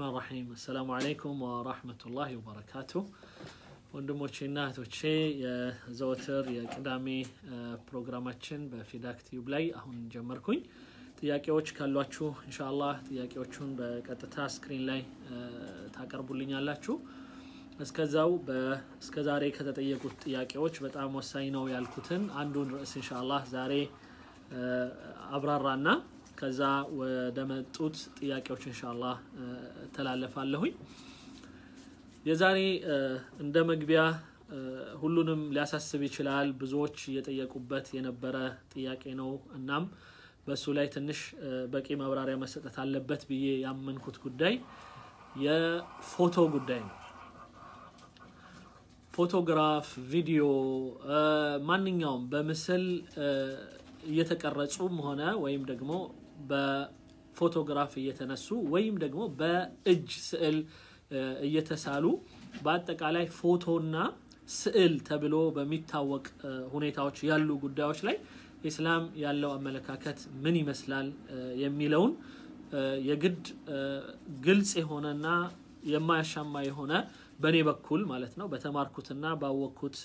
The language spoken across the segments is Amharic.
ራሕማን ራሒም አሰላሙ አለይኩም ወራህመቱላሂ ወበረካቱ። ወንድሞቼና እህቶቼ የዘወትር የቅዳሜ ፕሮግራማችን በፊዳክ ቲዩብ ላይ አሁን ጀመርኩኝ። ጥያቄዎች ካሏችሁ እንሻላ ጥያቄዎቹን በቀጥታ ስክሪን ላይ ታቀርቡልኛላችሁ። እስከዛው እስከ ዛሬ ከተጠየቁት ጥያቄዎች በጣም ወሳኝ ነው ያልኩትን አንዱን ርዕስ እንሻላ ዛሬ አብራራና ከዛ ወደ መጡት ጥያቄዎች እንሻላ ተላለፋለሁኝ የዛሬ እንደ መግቢያ ሁሉንም ሊያሳስብ ይችላል ብዙዎች እየጠየቁበት የነበረ ጥያቄ ነው እናም በእሱ ላይ ትንሽ በቂ መብራሪያ መሰጠት አለበት ብዬ ያመንኩት ጉዳይ የፎቶ ጉዳይ ነው ፎቶግራፍ ቪዲዮ ማንኛውም በምስል እየተቀረጹም ሆነ ወይም ደግሞ በፎቶግራፍ እየተነሱ ወይም ደግሞ በእጅ ስዕል እየተሳሉ በአጠቃላይ ፎቶና ስዕል ተብሎ በሚታወቅ ሁኔታዎች ያሉ ጉዳዮች ላይ ኢስላም ያለው አመለካከት ምን ይመስላል የሚለውን የግድ ግልጽ የሆነና የማያሻማ የሆነ በእኔ በኩል ማለት ነው በተማርኩትና ባወቅኩት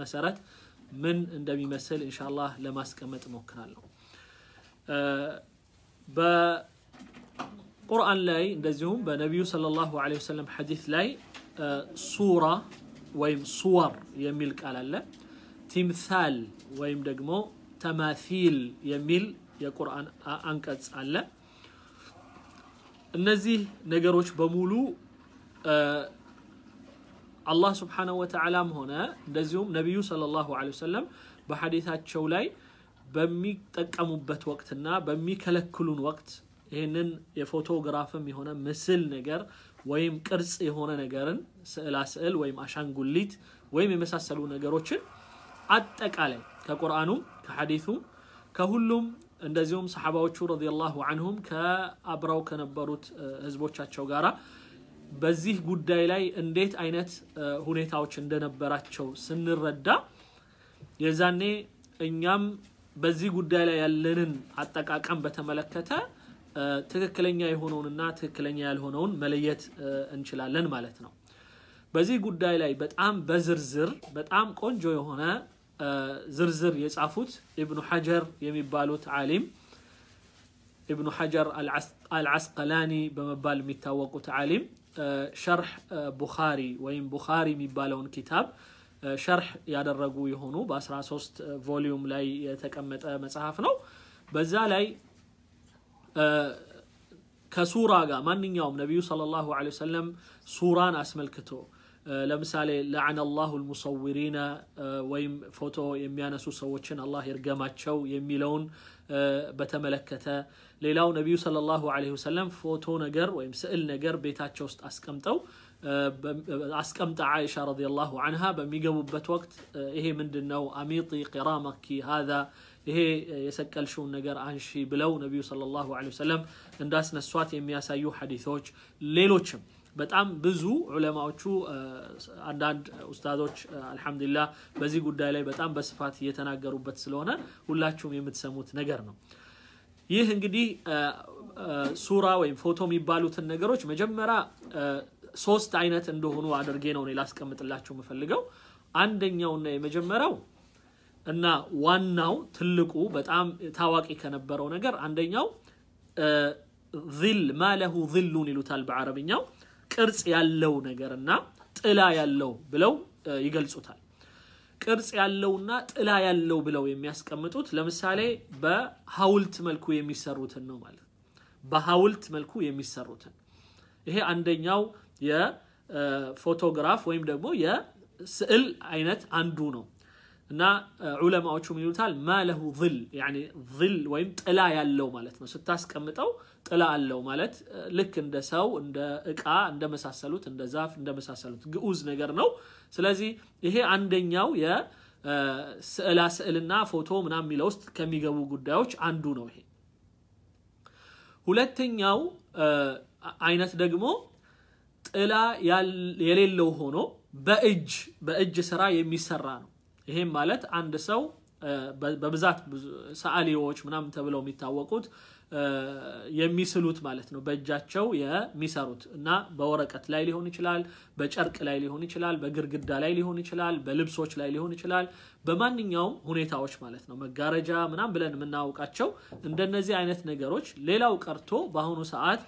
መሰረት ምን እንደሚመስል እንሻላ ለማስቀመጥ እሞክራለሁ። በቁርአን ላይ እንደዚሁም በነቢዩ ሰለላሁ ዐለይሂ ወሰለም ሐዲስ ላይ ሱራ ወይም ሱወር የሚል ቃል አለ። ቲምሳል ወይም ደግሞ ተማሲል የሚል የቁርአን አንቀጽ አለ። እነዚህ ነገሮች በሙሉ አላህ ስብሓነሁ ወተዓላም ሆነ እንደዚሁም ነቢዩ ሰለላሁ ዐለይሂ ወሰለም በሐዲታቸው ላይ በሚጠቀሙበት ወቅትና በሚከለክሉን ወቅት ይህንን የፎቶግራፍም የሆነ ምስል ነገር ወይም ቅርጽ የሆነ ነገርን ስዕላ ስዕል ወይም አሻንጉሊት ወይም የመሳሰሉ ነገሮችን አጠቃላይ ከቁርአኑም ከሐዲሱም ከሁሉም እንደዚሁም ሰሓባዎቹ ረዲየላሁ አንሁም ከአብረው ከነበሩት ህዝቦቻቸው ጋራ በዚህ ጉዳይ ላይ እንዴት አይነት ሁኔታዎች እንደነበራቸው ስንረዳ የዛኔ እኛም በዚህ ጉዳይ ላይ ያለንን አጠቃቀም በተመለከተ ትክክለኛ የሆነውንና ትክክለኛ ያልሆነውን መለየት እንችላለን ማለት ነው። በዚህ ጉዳይ ላይ በጣም በዝርዝር በጣም ቆንጆ የሆነ ዝርዝር የጻፉት ኢብኑ ሐጀር የሚባሉት ዓሊም ኢብኑ ሐጀር አልዓስቀላኒ በመባል የሚታወቁት ዓሊም ሸርሕ ቡኻሪ ወይም ቡኻሪ የሚባለውን ኪታብ ሸርህ ያደረጉ የሆኑ በ13 ቮሊዩም ላይ የተቀመጠ መጽሐፍ ነው። በዛ ላይ ከሱራ ጋር ማንኛውም ነቢዩ ሰለላሁ ዐለይሂ ወሰለም ሱራን አስመልክቶ ለምሳሌ ለዐነ አላሁ ልሙሰዊሪነ ወይም ፎቶ የሚያነሱ ሰዎችን አላህ ይርገማቸው የሚለውን በተመለከተ ሌላው ነቢዩ ሰለላሁ ዐለይሂ ወሰለም ፎቶ ነገር ወይም ስዕል ነገር ቤታቸው ውስጥ አስቀምጠው አስቀምጣ አይሻ ረዲየላሁ አንሃ በሚገቡበት ወቅት ይሄ ምንድን ነው አሚጢ ቂራመኪ ሀዛ ይሄ የሰቀልሽውን ነገር አንሺ ብለው ነቢዩ ሰለላሁ ዐለይሂ ወሰለም እንዳስነሷት የሚያሳዩ ሐዲቶች ሌሎችም በጣም ብዙ ዑለማዎቹ አንዳንድ ኡስታዞች አልሐምዱሊላህ በዚህ ጉዳይ ላይ በጣም በስፋት እየተናገሩበት ስለሆነ ሁላችሁም የምትሰሙት ነገር ነው። ይህ እንግዲህ ሱራ ወይም ፎቶ የሚባሉትን ነገሮች መጀመሪያ ሶስት አይነት እንደሆኑ አድርጌ ነው ላስቀምጥላችሁ የምፈልገው። አንደኛውና የመጀመሪያው እና ዋናው ትልቁ በጣም ታዋቂ ከነበረው ነገር አንደኛው ል ማለሁ ሉን ይሉታል በአረብኛው ቅርጽ ያለው ነገር እና ጥላ ያለው ብለው ይገልጹታል። ቅርጽ ያለውና ጥላ ያለው ብለው የሚያስቀምጡት ለምሳሌ በሀውልት መልኩ የሚሰሩትን ነው ማለት በሀውልት መልኩ የሚሰሩትን ይሄ አንደኛው የፎቶግራፍ ወይም ደግሞ የስዕል አይነት አንዱ ነው እና ዑለማዎቹ ይሉታል ማለሁ ል ል ወይም ጥላ ያለው ማለት ነው ስታስቀምጠው ጥላ አለው ማለት ልክ እንደ ሰው እንደ እቃ እንደመሳሰሉት እንደ ዛፍ እንደመሳሰሉት ግዑዝ ነገር ነው ስለዚህ ይሄ አንደኛው የስዕላ ስዕልና ፎቶ ምና የሚለው ውስጥ ከሚገቡ ጉዳዮች አንዱ ነው ይሄ ሁለተኛው አይነት ደግሞ ጥላ የሌለው ሆኖ በእጅ በእጅ ስራ የሚሰራ ነው። ይህም ማለት አንድ ሰው በብዛት ሰዓሊዎች ምናምን ተብለው የሚታወቁት የሚስሉት ማለት ነው። በእጃቸው የሚሰሩት እና በወረቀት ላይ ሊሆን ይችላል፣ በጨርቅ ላይ ሊሆን ይችላል፣ በግድግዳ ላይ ሊሆን ይችላል፣ በልብሶች ላይ ሊሆን ይችላል። በማንኛውም ሁኔታዎች ማለት ነው። መጋረጃ ምናም ብለን የምናውቃቸው እንደነዚህ አይነት ነገሮች ሌላው ቀርቶ በአሁኑ ሰዓት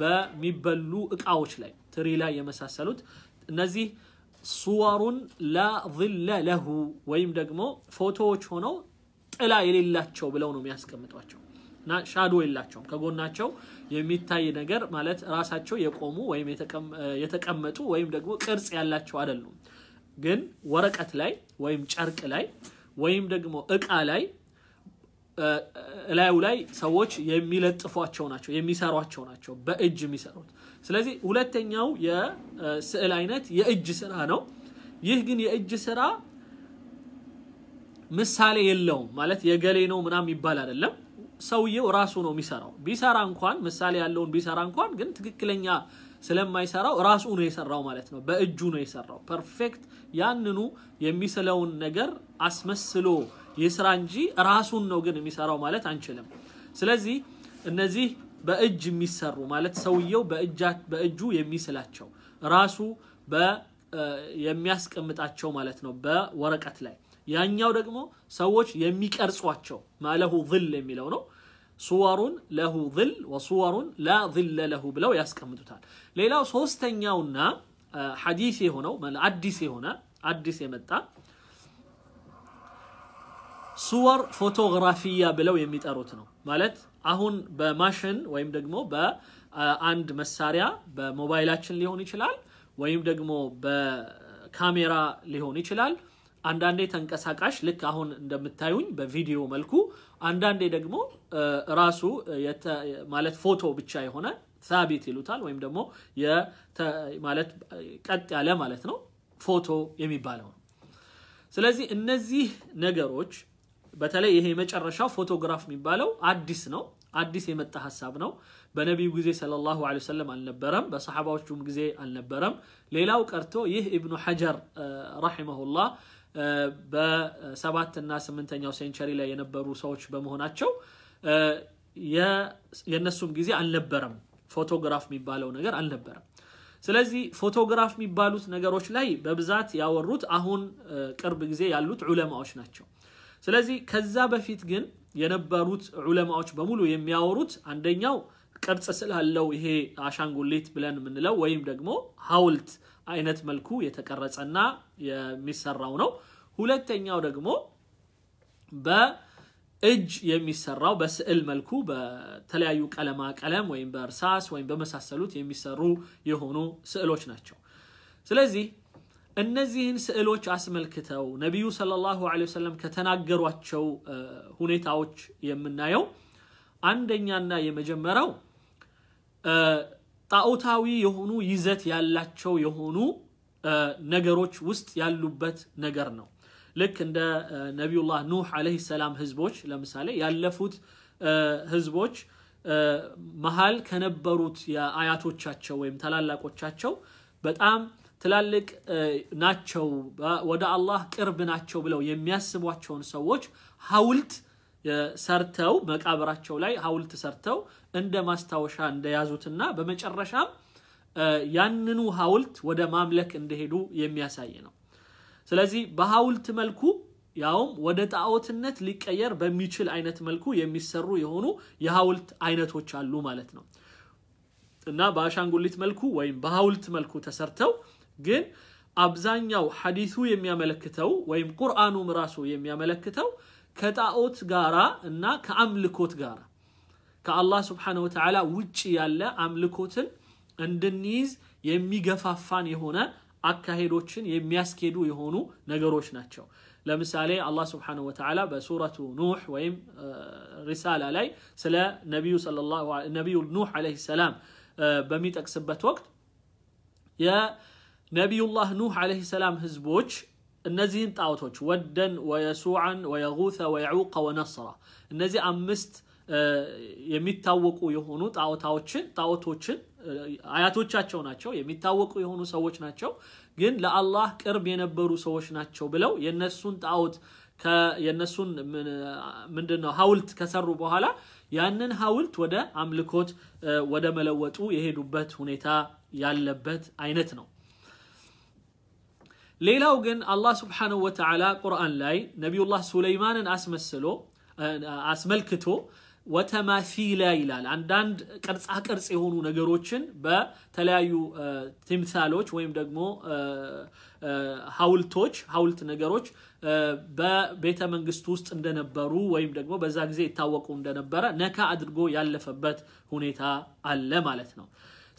በሚበሉ እቃዎች ላይ ትሪላ የመሳሰሉት እነዚህ ሱወሩን ላ ظለ ለሁ ወይም ደግሞ ፎቶዎች ሆነው ጥላ የሌላቸው ብለው ነው የሚያስቀምጧቸው እና ሻዶ የላቸውም። ከጎናቸው የሚታይ ነገር ማለት ራሳቸው የቆሙ ወይም የተቀመጡ ወይም ደግሞ ቅርጽ ያላቸው አይደሉም። ግን ወረቀት ላይ ወይም ጨርቅ ላይ ወይም ደግሞ እቃ ላይ እላዩ ላይ ሰዎች የሚለጥፏቸው ናቸው፣ የሚሰሯቸው ናቸው። በእጅ የሚሰሩት ስለዚህ ሁለተኛው የስዕል አይነት የእጅ ስራ ነው። ይህ ግን የእጅ ስራ ምሳሌ የለውም ማለት የገሌ ነው ምናም ይባል አይደለም። ሰውየው ራሱ ነው የሚሰራው። ቢሰራ እንኳን ምሳሌ ያለውን ቢሰራ እንኳን ግን ትክክለኛ ስለማይሰራው ራሱ ነው የሰራው ማለት ነው። በእጁ ነው የሰራው። ፐርፌክት ያንኑ የሚስለውን ነገር አስመስሎ ይስራ እንጂ ራሱን ነው ግን የሚሰራው ማለት አንችልም። ስለዚህ እነዚህ በእጅ የሚሰሩ ማለት ሰውየው በእጁ የሚስላቸው ራሱ የሚያስቀምጣቸው ማለት ነው በወረቀት ላይ ያኛው ደግሞ ሰዎች የሚቀርጿቸው ማለሁ ል የሚለው ነው ሱወሩን ለሁ ል ወሱወሩን ላ ለ ለሁ ብለው ያስቀምጡታል ሌላው ሶስተኛውና ሐዲስ የሆነው አዲስ የሆነ አዲስ የመጣ ሱወር ፎቶግራፊያ ብለው የሚጠሩት ነው ማለት አሁን በማሽን ወይም ደግሞ በአንድ መሳሪያ በሞባይላችን ሊሆን ይችላል ወይም ደግሞ በካሜራ ሊሆን ይችላል። አንዳንዴ ተንቀሳቃሽ ልክ አሁን እንደምታዩኝ በቪዲዮ መልኩ፣ አንዳንዴ ደግሞ ራሱ ማለት ፎቶ ብቻ የሆነ ሳቢት ይሉታል ወይም ደግሞ ማለት ቀጥ ያለ ማለት ነው ፎቶ የሚባለው ነው። ስለዚህ እነዚህ ነገሮች በተለይ ይሄ የመጨረሻው ፎቶግራፍ የሚባለው አዲስ ነው። አዲስ የመጣ ሀሳብ ነው። በነቢዩ ጊዜ ሰለላሁ ዐለይሂ ወሰለም አልነበረም፣ በሰሓባዎቹም ጊዜ አልነበረም። ሌላው ቀርቶ ይህ ኢብኑ ሐጀር ረሒመሁላህ በሰባት እና ስምንተኛው ሴንቸሪ ላይ የነበሩ ሰዎች በመሆናቸው የእነሱም ጊዜ አልነበረም፣ ፎቶግራፍ የሚባለው ነገር አልነበረም። ስለዚህ ፎቶግራፍ የሚባሉት ነገሮች ላይ በብዛት ያወሩት አሁን ቅርብ ጊዜ ያሉት ዑለማዎች ናቸው። ስለዚህ ከዛ በፊት ግን የነበሩት ዑለማዎች በሙሉ የሚያወሩት አንደኛው ቅርጽ ስላለው ይሄ አሻንጉሊት ብለን የምንለው ወይም ደግሞ ሀውልት አይነት መልኩ የተቀረጸና የሚሰራው ነው። ሁለተኛው ደግሞ በእጅ የሚሰራው በስዕል መልኩ በተለያዩ ቀለማ ቀለም ወይም በእርሳስ ወይም በመሳሰሉት የሚሰሩ የሆኑ ስዕሎች ናቸው። ስለዚህ እነዚህን ስዕሎች አስመልክተው ነቢዩ ሰለላሁ ዐለይሂ ወሰለም ከተናገሯቸው ሁኔታዎች የምናየው አንደኛና የመጀመሪያው ጣዖታዊ የሆኑ ይዘት ያላቸው የሆኑ ነገሮች ውስጥ ያሉበት ነገር ነው። ልክ እንደ ነቢዩላህ ኑህ ዐለይሂ ሰላም ህዝቦች ለምሳሌ ያለፉት ህዝቦች መሀል ከነበሩት የአያቶቻቸው ወይም ታላላቆቻቸው በጣም ትላልቅ ናቸው፣ ወደ አላህ ቅርብ ናቸው ብለው የሚያስቧቸውን ሰዎች ሀውልት ሰርተው መቃብራቸው ላይ ሀውልት ሰርተው እንደ ማስታወሻ እንደያዙትና በመጨረሻም ያንኑ ሀውልት ወደ ማምለክ እንደሄዱ የሚያሳይ ነው። ስለዚህ በሀውልት መልኩ ያውም ወደ ጣዖትነት ሊቀየር በሚችል አይነት መልኩ የሚሰሩ የሆኑ የሀውልት አይነቶች አሉ ማለት ነው እና በአሻንጉሊት መልኩ ወይም በሀውልት መልኩ ተሰርተው ግን አብዛኛው ሐዲሱ የሚያመለክተው ወይም ቁርአኑም ራሱ የሚያመለክተው ከጣዖት ጋራ እና ከአምልኮት ጋራ ከአላህ ስብሓነ ወተዓላ ውጭ ያለ አምልኮትን እንድንይዝ የሚገፋፋን የሆነ አካሄዶችን የሚያስኬዱ የሆኑ ነገሮች ናቸው። ለምሳሌ አላህ ስብሓነ ወተዓላ በሱረቱ ኑሕ ወይም ሪሳላ ላይ ስለ ነቢዩ ነቢዩ ኑሕ ዓለይሂ ሰላም በሚጠቅስበት ወቅት ነቢዩላህ ኑህ ዓለይሂ ሰላም ህዝቦች እነዚህን ጣዖቶች ወደን ወየሱዓን ወየጉተ ወየዑቀ ወነስራ እነዚህ አምስት የሚታወቁ የሆኑ ጣዖታዎችን ጣዖቶችን አያቶቻቸው ናቸው የሚታወቁ የሆኑ ሰዎች ናቸው ግን ለአላህ ቅርብ የነበሩ ሰዎች ናቸው ብለው የነሱን ጣዖት የእነሱን ምንድን ሀውልት ከሰሩ በኋላ ያንን ሀውልት ወደ አምልኮት ወደ መለወጡ የሄዱበት ሁኔታ ያለበት አይነት ነው ሌላው ግን አላህ ስብሓንሁ ወተዓላ ቁርአን ላይ ነቢዩላህ ሱለይማንን አስመስሎ አስመልክቶ ወተማሲላ ይላል። አንዳንድ ቅርጻ ቅርጽ የሆኑ ነገሮችን በተለያዩ ቲምሳሎች ወይም ደግሞ ሀውልቶች ሀውልት ነገሮች በቤተ መንግስት ውስጥ እንደነበሩ ወይም ደግሞ በዛ ጊዜ ይታወቁ እንደነበረ ነካ አድርጎ ያለፈበት ሁኔታ አለ ማለት ነው።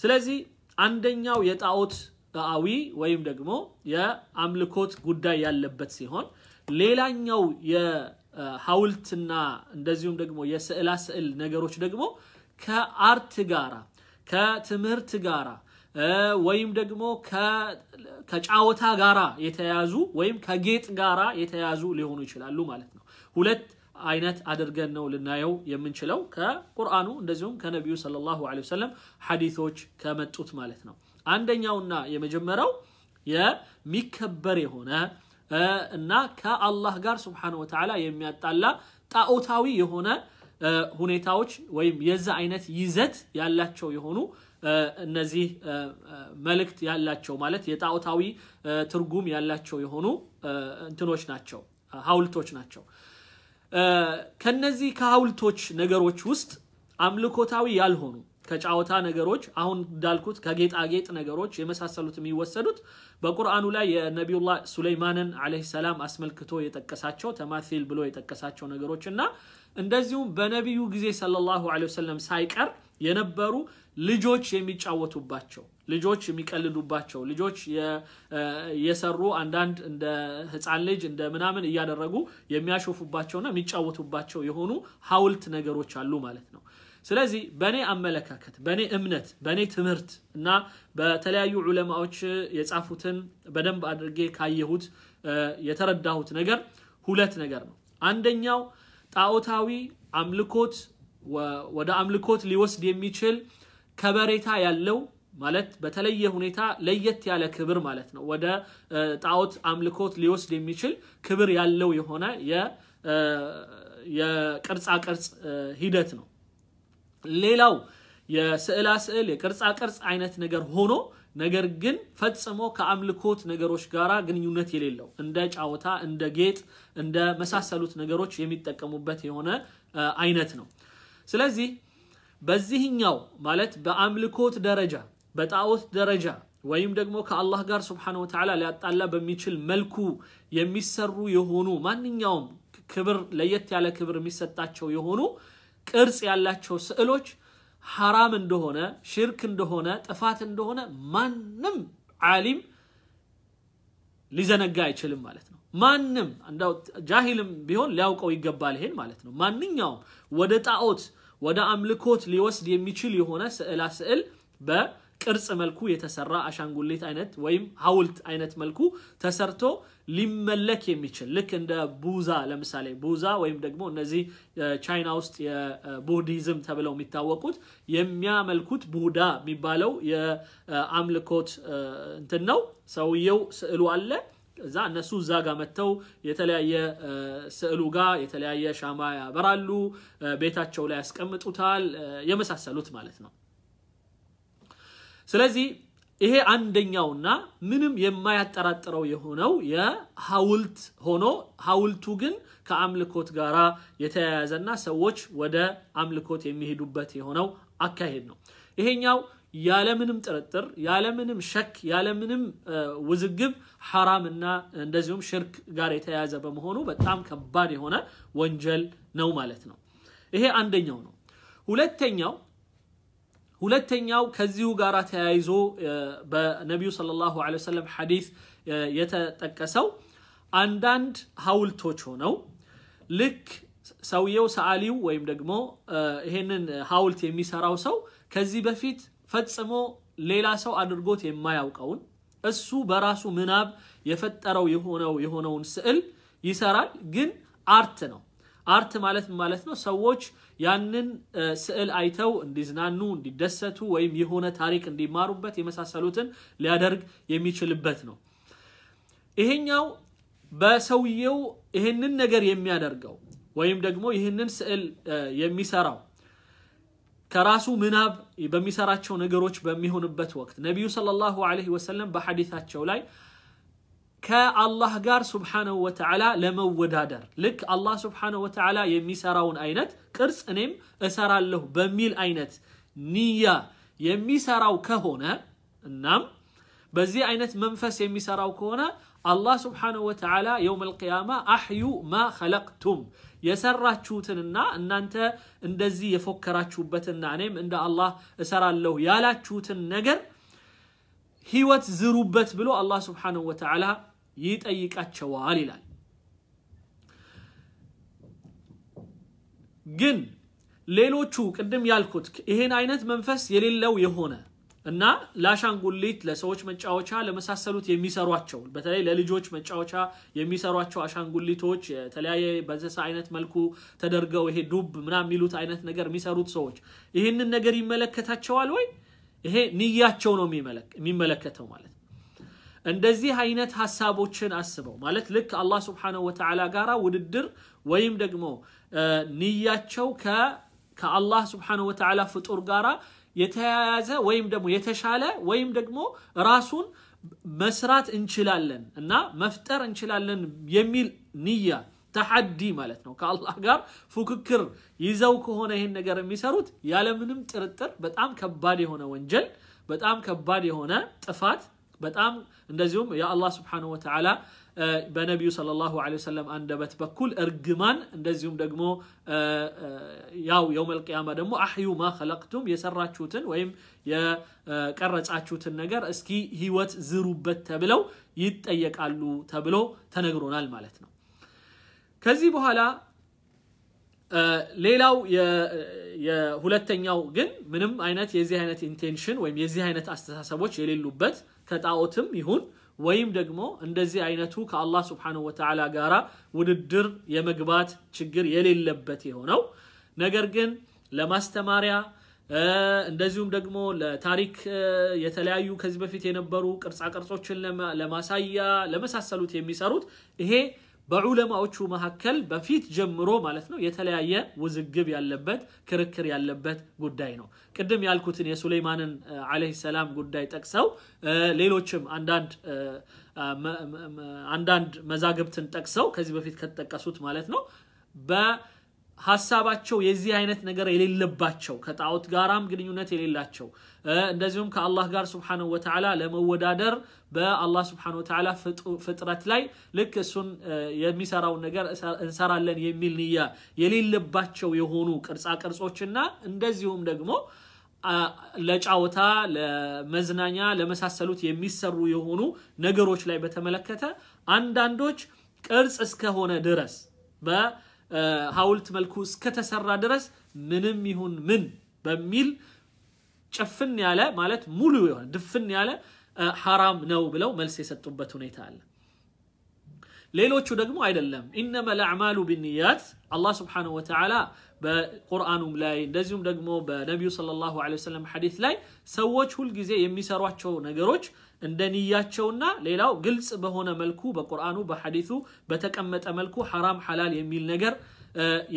ስለዚህ አንደኛው የጣዖት ጣአዊ ወይም ደግሞ የአምልኮት ጉዳይ ያለበት ሲሆን ሌላኛው የሐውልትና እንደዚሁም ደግሞ የስዕላ ስዕል ነገሮች ደግሞ ከአርት ጋራ ከትምህርት ጋራ ወይም ደግሞ ከጫወታ ጋራ የተያዙ ወይም ከጌጥ ጋራ የተያዙ ሊሆኑ ይችላሉ ማለት ነው። ሁለት አይነት አድርገን ነው ልናየው የምንችለው ከቁርአኑ እንደዚሁም ከነቢዩ ሰለላሁ ዐለይሂ ወሰለም ሐዲቶች ከመጡት ማለት ነው። አንደኛውና የመጀመሪያው የሚከበር የሆነ እና ከአላህ ጋር ስብሓነሁ ወተዓላ የሚያጣላ ጣዖታዊ የሆነ ሁኔታዎች ወይም የዛ አይነት ይዘት ያላቸው የሆኑ እነዚህ መልእክት ያላቸው ማለት የጣዖታዊ ትርጉም ያላቸው የሆኑ እንትኖች ናቸው፣ ሀውልቶች ናቸው። ከነዚህ ከሀውልቶች ነገሮች ውስጥ አምልኮታዊ ያልሆኑ ከጫወታ ነገሮች አሁን እንዳልኩት ከጌጣጌጥ ነገሮች የመሳሰሉት የሚወሰዱት በቁርአኑ ላይ የነቢዩላህ ሱለይማንን አለይሂ ሰላም አስመልክቶ የጠቀሳቸው ተማሲል ብሎ የጠቀሳቸው ነገሮች እና እንደዚሁም በነቢዩ ጊዜ ሰለላሁ ዐለይሂ ወሰለም ሳይቀር የነበሩ ልጆች የሚጫወቱባቸው ልጆች የሚቀልዱባቸው ልጆች የሰሩ አንዳንድ እንደ ህፃን ልጅ እንደ ምናምን እያደረጉ የሚያሾፉባቸውና የሚጫወቱባቸው የሆኑ ሀውልት ነገሮች አሉ ማለት ነው። ስለዚህ በእኔ አመለካከት በእኔ እምነት በእኔ ትምህርት እና በተለያዩ ዑለማዎች የጻፉትን በደንብ አድርጌ ካየሁት የተረዳሁት ነገር ሁለት ነገር ነው አንደኛው ጣዖታዊ አምልኮት ወደ አምልኮት ሊወስድ የሚችል ከበሬታ ያለው ማለት በተለየ ሁኔታ ለየት ያለ ክብር ማለት ነው ወደ ጣዖት አምልኮት ሊወስድ የሚችል ክብር ያለው የሆነ የቅርጻ ቅርጽ ሂደት ነው ሌላው የስዕላ ስዕል የቅርጻ ቅርጽ አይነት ነገር ሆኖ ነገር ግን ፈጽሞ ከአምልኮት ነገሮች ጋር ግንኙነት የሌለው እንደ ጫወታ፣ እንደ ጌጥ፣ እንደ መሳሰሉት ነገሮች የሚጠቀሙበት የሆነ አይነት ነው። ስለዚህ በዚህኛው ማለት በአምልኮት ደረጃ በጣዖት ደረጃ ወይም ደግሞ ከአላህ ጋር ስብሓነ ወተዓላ ሊያጣላ በሚችል መልኩ የሚሰሩ የሆኑ ማንኛውም ክብር ለየት ያለ ክብር የሚሰጣቸው የሆኑ ቅርጽ ያላቸው ስዕሎች ሐራም እንደሆነ ሽርክ እንደሆነ ጥፋት እንደሆነ ማንም ዓሊም ሊዘነጋ አይችልም ማለት ነው። ማንም እንዳው ጃሂልም ቢሆን ሊያውቀው ይገባል ይሄን ማለት ነው። ማንኛውም ወደ ጣዖት ወደ አምልኮት ሊወስድ የሚችል የሆነ ስዕላ ስዕል በ ቅርጽ መልኩ የተሰራ አሻንጉሊት አይነት ወይም ሀውልት አይነት መልኩ ተሰርቶ ሊመለክ የሚችል ልክ እንደ ቡዛ ለምሳሌ ቡዛ ወይም ደግሞ እነዚህ ቻይና ውስጥ የቡዲዝም ተብለው የሚታወቁት የሚያመልኩት ቡዳ የሚባለው የአምልኮት እንትን ነው። ሰውየው ስዕሉ አለ። እዛ እነሱ እዛ ጋር መጥተው የተለያየ ስዕሉ ጋር የተለያየ ሻማ ያበራሉ፣ ቤታቸው ላይ ያስቀምጡታል፣ የመሳሰሉት ማለት ነው። ስለዚህ ይሄ አንደኛውና ምንም የማያጠራጥረው የሆነው የሐውልት ሆኖ ሐውልቱ ግን ከአምልኮት ጋር የተያያዘና ሰዎች ወደ አምልኮት የሚሄዱበት የሆነው አካሄድ ነው። ይሄኛው ያለምንም ጥርጥር ያለምንም ሸክ ያለምንም ውዝግብ ሐራም እና እንደዚሁም ሽርክ ጋር የተያያዘ በመሆኑ በጣም ከባድ የሆነ ወንጀል ነው ማለት ነው። ይሄ አንደኛው ነው። ሁለተኛው ሁለተኛው ከዚሁ ጋር ተያይዞ በነቢዩ ሰለላሁ ዐለይሂ ወሰለም ሐዲስ የተጠቀሰው አንዳንድ ሐውልቶች ሆነው ልክ ሰውየው ሰዓሊው ወይም ደግሞ ይሄንን ሐውልት የሚሰራው ሰው ከዚህ በፊት ፈጽሞ ሌላ ሰው አድርጎት የማያውቀውን እሱ በራሱ ምናብ የፈጠረው የሆነው የሆነውን ስዕል ይሰራል። ግን አርት ነው አርት ማለት ማለት ነው ሰዎች ያንን ስዕል አይተው እንዲዝናኑ፣ እንዲደሰቱ ወይም የሆነ ታሪክ እንዲማሩበት የመሳሰሉትን ሊያደርግ የሚችልበት ነው። ይሄኛው በሰውየው ይህንን ነገር የሚያደርገው ወይም ደግሞ ይህንን ስዕል የሚሰራው ከራሱ ምናብ በሚሰራቸው ነገሮች በሚሆንበት ወቅት ነቢዩ ሰለላሁ ዐለይሂ ወሰለም በሐዲታቸው ላይ كالله قار سبحانه وتعالى لما ودادر لك الله سبحانه وتعالى يمي سراون اينات كرس انيم اسرا له بميل اينات نية يمي سراو كهونا نعم بزي اينات منفس يمي سراو كهونا الله سبحانه وتعالى يوم القيامة أحيو ما خلقتم يسرى تشوتنا ان انت اندزي يفكر تشوبتنا نعم ان الله اسرا له يالا شوتن نجر ህይወት ዝሩበት ብሎ አላህ ስብሓንሁ ወተዓላ ይጠይቃቸዋል ይላል። ግን ሌሎቹ ቅድም ያልኩት ይሄን አይነት መንፈስ የሌለው የሆነ እና ለአሻንጉሊት ለሰዎች መጫወቻ ለመሳሰሉት የሚሰሯቸው በተለይ ለልጆች መጫወቻ የሚሰሯቸው አሻንጉሊቶች የተለያየ በዘሳ አይነት መልኩ ተደርገው ይሄ ዱብ ምናምን የሚሉት አይነት ነገር የሚሰሩት ሰዎች ይህንን ነገር ይመለከታቸዋል ወይ? ይሄ ንያቸው ነው የሚመለከተው ማለት እንደዚህ አይነት ሀሳቦችን አስበው ማለት ልክ አላህ ስብሓነሁ ወተዓላ ጋር ውድድር ወይም ደግሞ ንያቸው ከአላህ ስብሓነሁ ወተዓላ ፍጡር ጋራ የተያያዘ ወይም ደግሞ የተሻለ ወይም ደግሞ ራሱን መስራት እንችላለን እና መፍጠር እንችላለን የሚል ንያ ተሐዲ ማለት ነው ከአላህ ጋር ፉክክር ይዘው ከሆነ ይህን ነገር የሚሰሩት ያለምንም ጥርጥር በጣም ከባድ የሆነ ወንጀል በጣም ከባድ የሆነ ጥፋት በጣም እንደዚሁም የአላህ ስብሓንሁ ወተዓላ በነቢዩ ሰለላሁ ዐለይሂ ወሰለም አንደበት በኩል እርግማን እንደዚሁም ደግሞ ያው የውመል ቅያማ ደግሞ አህዩ ማ ኸለቅቱም የሰራችሁትን ወይም የቀረጻችሁትን ነገር እስኪ ህይወት ዝሩበት ተብለው ይጠየቃሉ ተብሎ ተነግሮናል ማለት ነው። ከዚህ በኋላ ሌላው የሁለተኛው ግን ምንም አይነት የዚህ አይነት ኢንቴንሽን ወይም የዚህ አይነት አስተሳሰቦች የሌሉበት ከጣዖትም ይሁን ወይም ደግሞ እንደዚህ አይነቱ ከአላህ ስብሓንሁ ወተዓላ ጋራ ውድድር የመግባት ችግር የሌለበት የሆነው ነገር ግን ለማስተማሪያ እንደዚሁም ደግሞ ለታሪክ የተለያዩ ከዚህ በፊት የነበሩ ቅርጻቅርጾችን ለማሳያ ለመሳሰሉት የሚሰሩት ይሄ በዑለማዎቹ መካከል በፊት ጀምሮ ማለት ነው የተለያየ ውዝግብ ያለበት ክርክር ያለበት ጉዳይ ነው። ቅድም ያልኩትን የሱሌይማንን ዓለይሂ ሰላም ጉዳይ ጠቅሰው ሌሎችም አንዳንድ አንዳንድ መዛግብትን ጠቅሰው ከዚህ በፊት ከተጠቀሱት ማለት ነው ሀሳባቸው የዚህ አይነት ነገር የሌለባቸው ከጣዖት ጋራም ግንኙነት የሌላቸው እንደዚሁም ከአላህ ጋር ስብሓነሁ ወተዓላ ለመወዳደር በአላህ ስብሓነሁ ወተዓላ ፍጥረት ላይ ልክ እሱን የሚሰራውን ነገር እንሰራለን የሚል ንያ የሌለባቸው የሆኑ ቅርጻ ቅርጾችና እንደዚሁም ደግሞ ለጫወታ ለመዝናኛ ለመሳሰሉት የሚሰሩ የሆኑ ነገሮች ላይ በተመለከተ አንዳንዶች ቅርጽ እስከሆነ ድረስ ሀውልት መልኩ እስከተሰራ ድረስ ምንም ይሁን ምን በሚል ጭፍን ያለ ማለት ሙሉ የሆነ ድፍን ያለ ሐራም ነው ብለው መልስ የሰጡበት ሁኔታ አለ። ሌሎቹ ደግሞ አይደለም ኢነመ ለአዕማሉ ቢንያት አላህ ስብሓነሁ ወተዓላ በቁርአኑም ላይ እንደዚሁም ደግሞ በነቢዩ ሰለላሁ ዐለይሂ ወሰለም ሐዲስ ላይ ሰዎች ሁልጊዜ የሚሰሯቸው ነገሮች እንደ ንያቸውና ሌላው ግልጽ በሆነ መልኩ በቁርአኑ በሐዲሱ በተቀመጠ መልኩ ሐራም ሐላል የሚል ነገር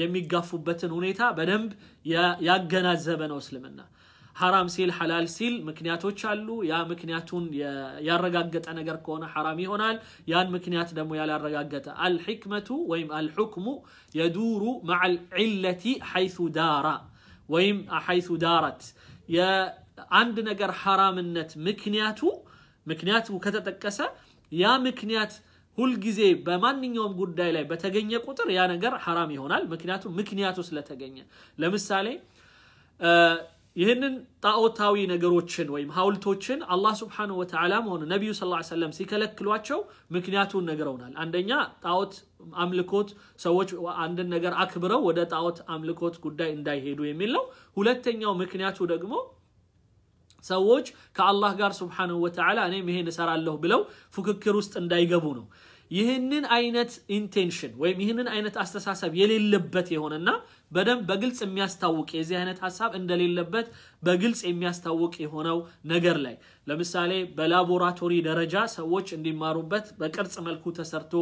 የሚጋፉበትን ሁኔታ በደንብ ያገናዘበ ነው እስልምና። ሐራም ሲል ሐላል ሲል ምክንያቶች አሉ። ያ ምክንያቱን ያረጋገጠ ነገር ከሆነ ሐራም ይሆናል። ያን ምክንያት ደግሞ ያላረጋገጠ አልሕክመቱ ወይም አልሑክሙ የዱሩ መዓል ዒለቲ ሐይሱ ዳራ ወይም ሐይሱ ዳራት የአንድ ነገር ሐራምነት ምክንያቱ ምክንያቱ ከተጠቀሰ ያ ምክንያት ሁልጊዜ በማንኛውም ጉዳይ ላይ በተገኘ ቁጥር ያ ነገር ሐራም ይሆናል። ምክንያቱም ምክንያቱ ስለተገኘ። ለምሳሌ ይህንን ጣዖታዊ ነገሮችን ወይም ሐውልቶችን አላህ ስብሓነሁ ወተዓላም ሆነ ነቢዩ ስ ሰለም ሲከለክሏቸው ምክንያቱን ነግረውናል። አንደኛ ጣዖት አምልኮት ሰዎች አንድን ነገር አክብረው ወደ ጣዖት አምልኮት ጉዳይ እንዳይሄዱ የሚል ነው። ሁለተኛው ምክንያቱ ደግሞ ሰዎች ከአላህ ጋር ስብሓንሁ ወተዓላ እኔም ይሄን እሰራለሁ ብለው ፉክክር ውስጥ እንዳይገቡ ነው። ይህንን አይነት ኢንቴንሽን ወይም ይህንን አይነት አስተሳሰብ የሌለበት የሆነና በደንብ በግልጽ የሚያስታውቅ የዚህ አይነት ሀሳብ እንደሌለበት በግልጽ የሚያስታውቅ የሆነው ነገር ላይ ለምሳሌ በላቦራቶሪ ደረጃ ሰዎች እንዲማሩበት በቅርጽ መልኩ ተሰርቶ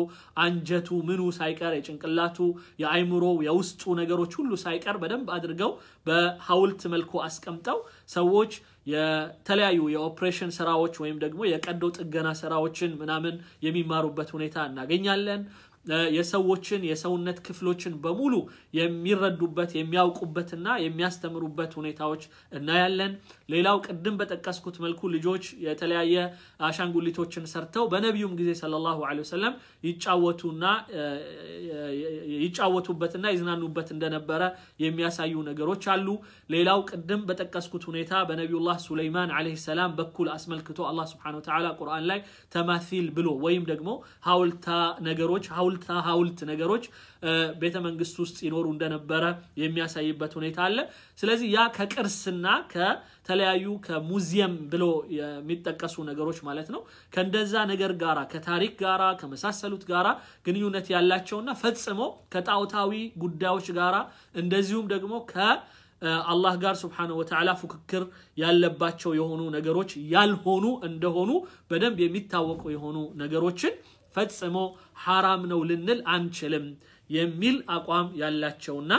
አንጀቱ ምኑ ሳይቀር የጭንቅላቱ፣ የአይምሮው፣ የውስጡ ነገሮች ሁሉ ሳይቀር በደንብ አድርገው በሀውልት መልኩ አስቀምጠው ሰዎች የተለያዩ የኦፕሬሽን ስራዎች ወይም ደግሞ የቀዶ ጥገና ስራዎችን ምናምን የሚማሩበት ሁኔታ እናገኛለን። የሰዎችን የሰውነት ክፍሎችን በሙሉ የሚረዱበት የሚያውቁበትና የሚያስተምሩበት ሁኔታዎች እናያለን። ሌላው ቅድም በጠቀስኩት መልኩ ልጆች የተለያየ አሻንጉሊቶችን ሰርተው በነቢዩም ጊዜ ሰለላሁ ዐለይሂ ወሰለም ይጫወቱና ይጫወቱበትና ይዝናኑበት እንደነበረ የሚያሳዩ ነገሮች አሉ። ሌላው ቅድም በጠቀስኩት ሁኔታ በነቢዩላህ ሱለይማን ዐለይሂ ሰላም በኩል አስመልክቶ አላህ ሱብሓነሁ ወተዓላ ቁርአን ላይ ተማሲል ብሎ ወይም ደግሞ ሐውልታ ነገሮች ሐውልታ ሐውልት ነገሮች ቤተ መንግስት ውስጥ ይኖሩ እንደነበረ የሚያሳይበት ሁኔታ አለ። ስለዚህ ያ ከቅርስና ከ ተለያዩ ከሙዚየም ብሎ የሚጠቀሱ ነገሮች ማለት ነው። ከእንደዛ ነገር ጋራ ከታሪክ ጋራ ከመሳሰሉት ጋራ ግንኙነት ያላቸውና ፈጽሞ ከጣዖታዊ ጉዳዮች ጋራ እንደዚሁም ደግሞ ከአላህ ጋር ስብሓነ ወተዓላ ፉክክር ያለባቸው የሆኑ ነገሮች ያልሆኑ እንደሆኑ በደንብ የሚታወቁ የሆኑ ነገሮችን ፈጽሞ ሐራም ነው ልንል አንችልም የሚል አቋም ያላቸውና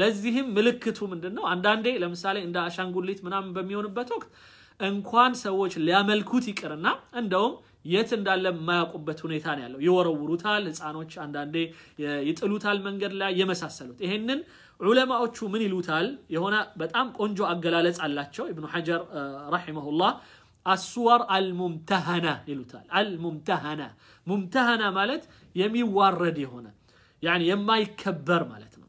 ለዚህም ምልክቱ ምንድን ነው? አንዳንዴ ለምሳሌ እንደ አሻንጉሊት ምናምን በሚሆንበት ወቅት እንኳን ሰዎች ሊያመልኩት ይቅርና እንደውም የት እንዳለ የማያውቁበት ሁኔታ ነው ያለው። ይወረውሩታል፣ ህፃኖች አንዳንዴ ይጥሉታል መንገድ ላይ የመሳሰሉት። ይሄንን ዑለማዎቹ ምን ይሉታል? የሆነ በጣም ቆንጆ አገላለጽ አላቸው። ኢብኑ ሐጀር ረሒመሁላህ አስወር አልሙምተሃና ይሉታል። አልሙምተሃና ሙምተሃና ማለት የሚዋረድ የሆነ የማይከበር ማለት ነው።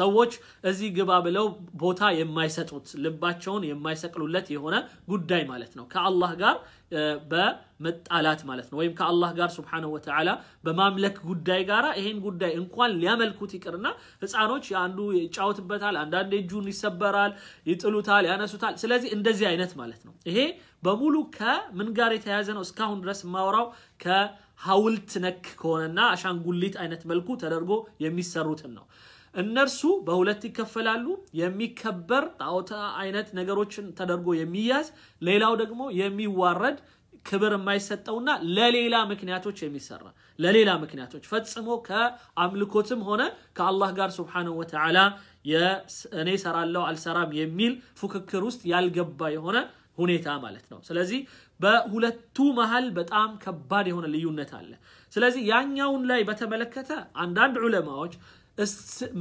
ሰዎች እዚህ ግባ ብለው ቦታ የማይሰጡት ልባቸውን የማይሰቅሉለት የሆነ ጉዳይ ማለት ነው። ከአላህ ጋር በመጣላት ማለት ነው። ወይም ከአላህ ጋር ስብሓነሁ ወተዓላ በማምለክ ጉዳይ ጋር ይሄን ጉዳይ እንኳን ሊያመልኩት ይቅርና ህፃኖች አንዱ ይጫወትበታል፣ አንዳንዴ እጁን ይሰበራል፣ ይጥሉታል፣ ያነሱታል። ስለዚህ እንደዚህ አይነት ማለት ነው። ይሄ በሙሉ ከምን ጋር የተያያዘ ነው? እስካሁን ድረስ የማወራው ሀውልት ነክ ከሆነና አሻንጉሊት አይነት መልኩ ተደርጎ የሚሰሩትን ነው። እነርሱ በሁለት ይከፈላሉ። የሚከበር ጣዖታ አይነት ነገሮችን ተደርጎ የሚያዝ፣ ሌላው ደግሞ የሚዋረድ ክብር የማይሰጠውና ለሌላ ምክንያቶች የሚሰራ ለሌላ ምክንያቶች ፈጽሞ ከአምልኮትም ሆነ ከአላህ ጋር ስብሓነሁ ወተዓላ እኔ ሰራለው አልሰራም የሚል ፉክክር ውስጥ ያልገባ የሆነ ሁኔታ ማለት ነው። ስለዚህ በሁለቱ መሃል በጣም ከባድ የሆነ ልዩነት አለ። ስለዚህ ያኛውን ላይ በተመለከተ አንዳንድ ዑለማዎች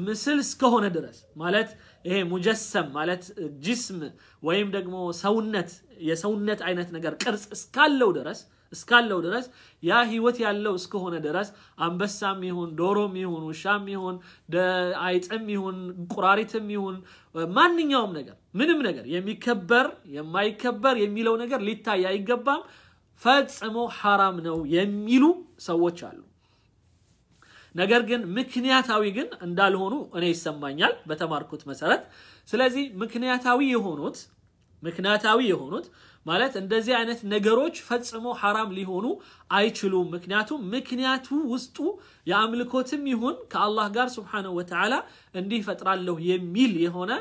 ምስል እስከሆነ ድረስ ማለት ይሄ ሙጀሰም ማለት ጅስም ወይም ደግሞ ሰውነት የሰውነት አይነት ነገር ቅርጽ እስካለው ድረስ እስካለው ድረስ ያ ህይወት ያለው እስከሆነ ድረስ አንበሳም ይሁን ዶሮም ይሁን ውሻም ይሁን አይጥም ይሁን ቁራሪትም ይሁን ማንኛውም ነገር ምንም ነገር የሚከበር የማይከበር የሚለው ነገር ሊታይ አይገባም ፈጽሞ ሐራም ነው የሚሉ ሰዎች አሉ ነገር ግን ምክንያታዊ ግን እንዳልሆኑ እኔ ይሰማኛል በተማርኩት መሰረት ስለዚህ ምክንያታዊ የሆኑት ምክንያታዊ የሆኑት ማለት እንደዚህ አይነት ነገሮች ፈጽሞ ሐራም ሊሆኑ አይችሉም። ምክንያቱም ምክንያቱ ውስጡ የአምልኮትም ይሁን ከአላህ ጋር ስብሓነሁ ወተዓላ እንዲህ ፈጥራለሁ የሚል የሆነ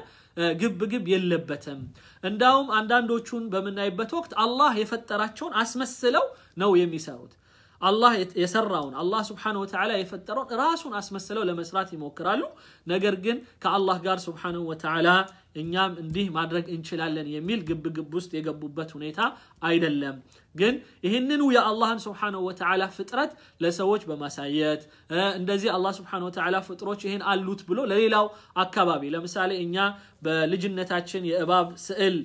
ግብ ግብ የለበትም። እንዳውም አንዳንዶቹን በምናይበት ወቅት አላህ የፈጠራቸውን አስመስለው ነው የሚሰሩት። አላህ የሰራውን አላህ ስብሓን ወተዓላ የፈጠረውን ራሱን አስመስለው ለመስራት ይሞክራሉ ነገር ግን ከአላህ ጋር ስብሓንሁ ወተዓላ እኛም እንዲህ ማድረግ እንችላለን የሚል ግብ ግብ ውስጥ የገቡበት ሁኔታ አይደለም ግን ይህንኑ የአላህን ስብሓንሁ ወተዓላ ፍጥረት ለሰዎች በማሳየት እንደዚህ አላህ ስብሓንሁ ወተዓላ ፍጥሮች ይህን አሉት ብሎ ለሌላው አካባቢ ለምሳሌ እኛ በልጅነታችን የእባብ ስዕል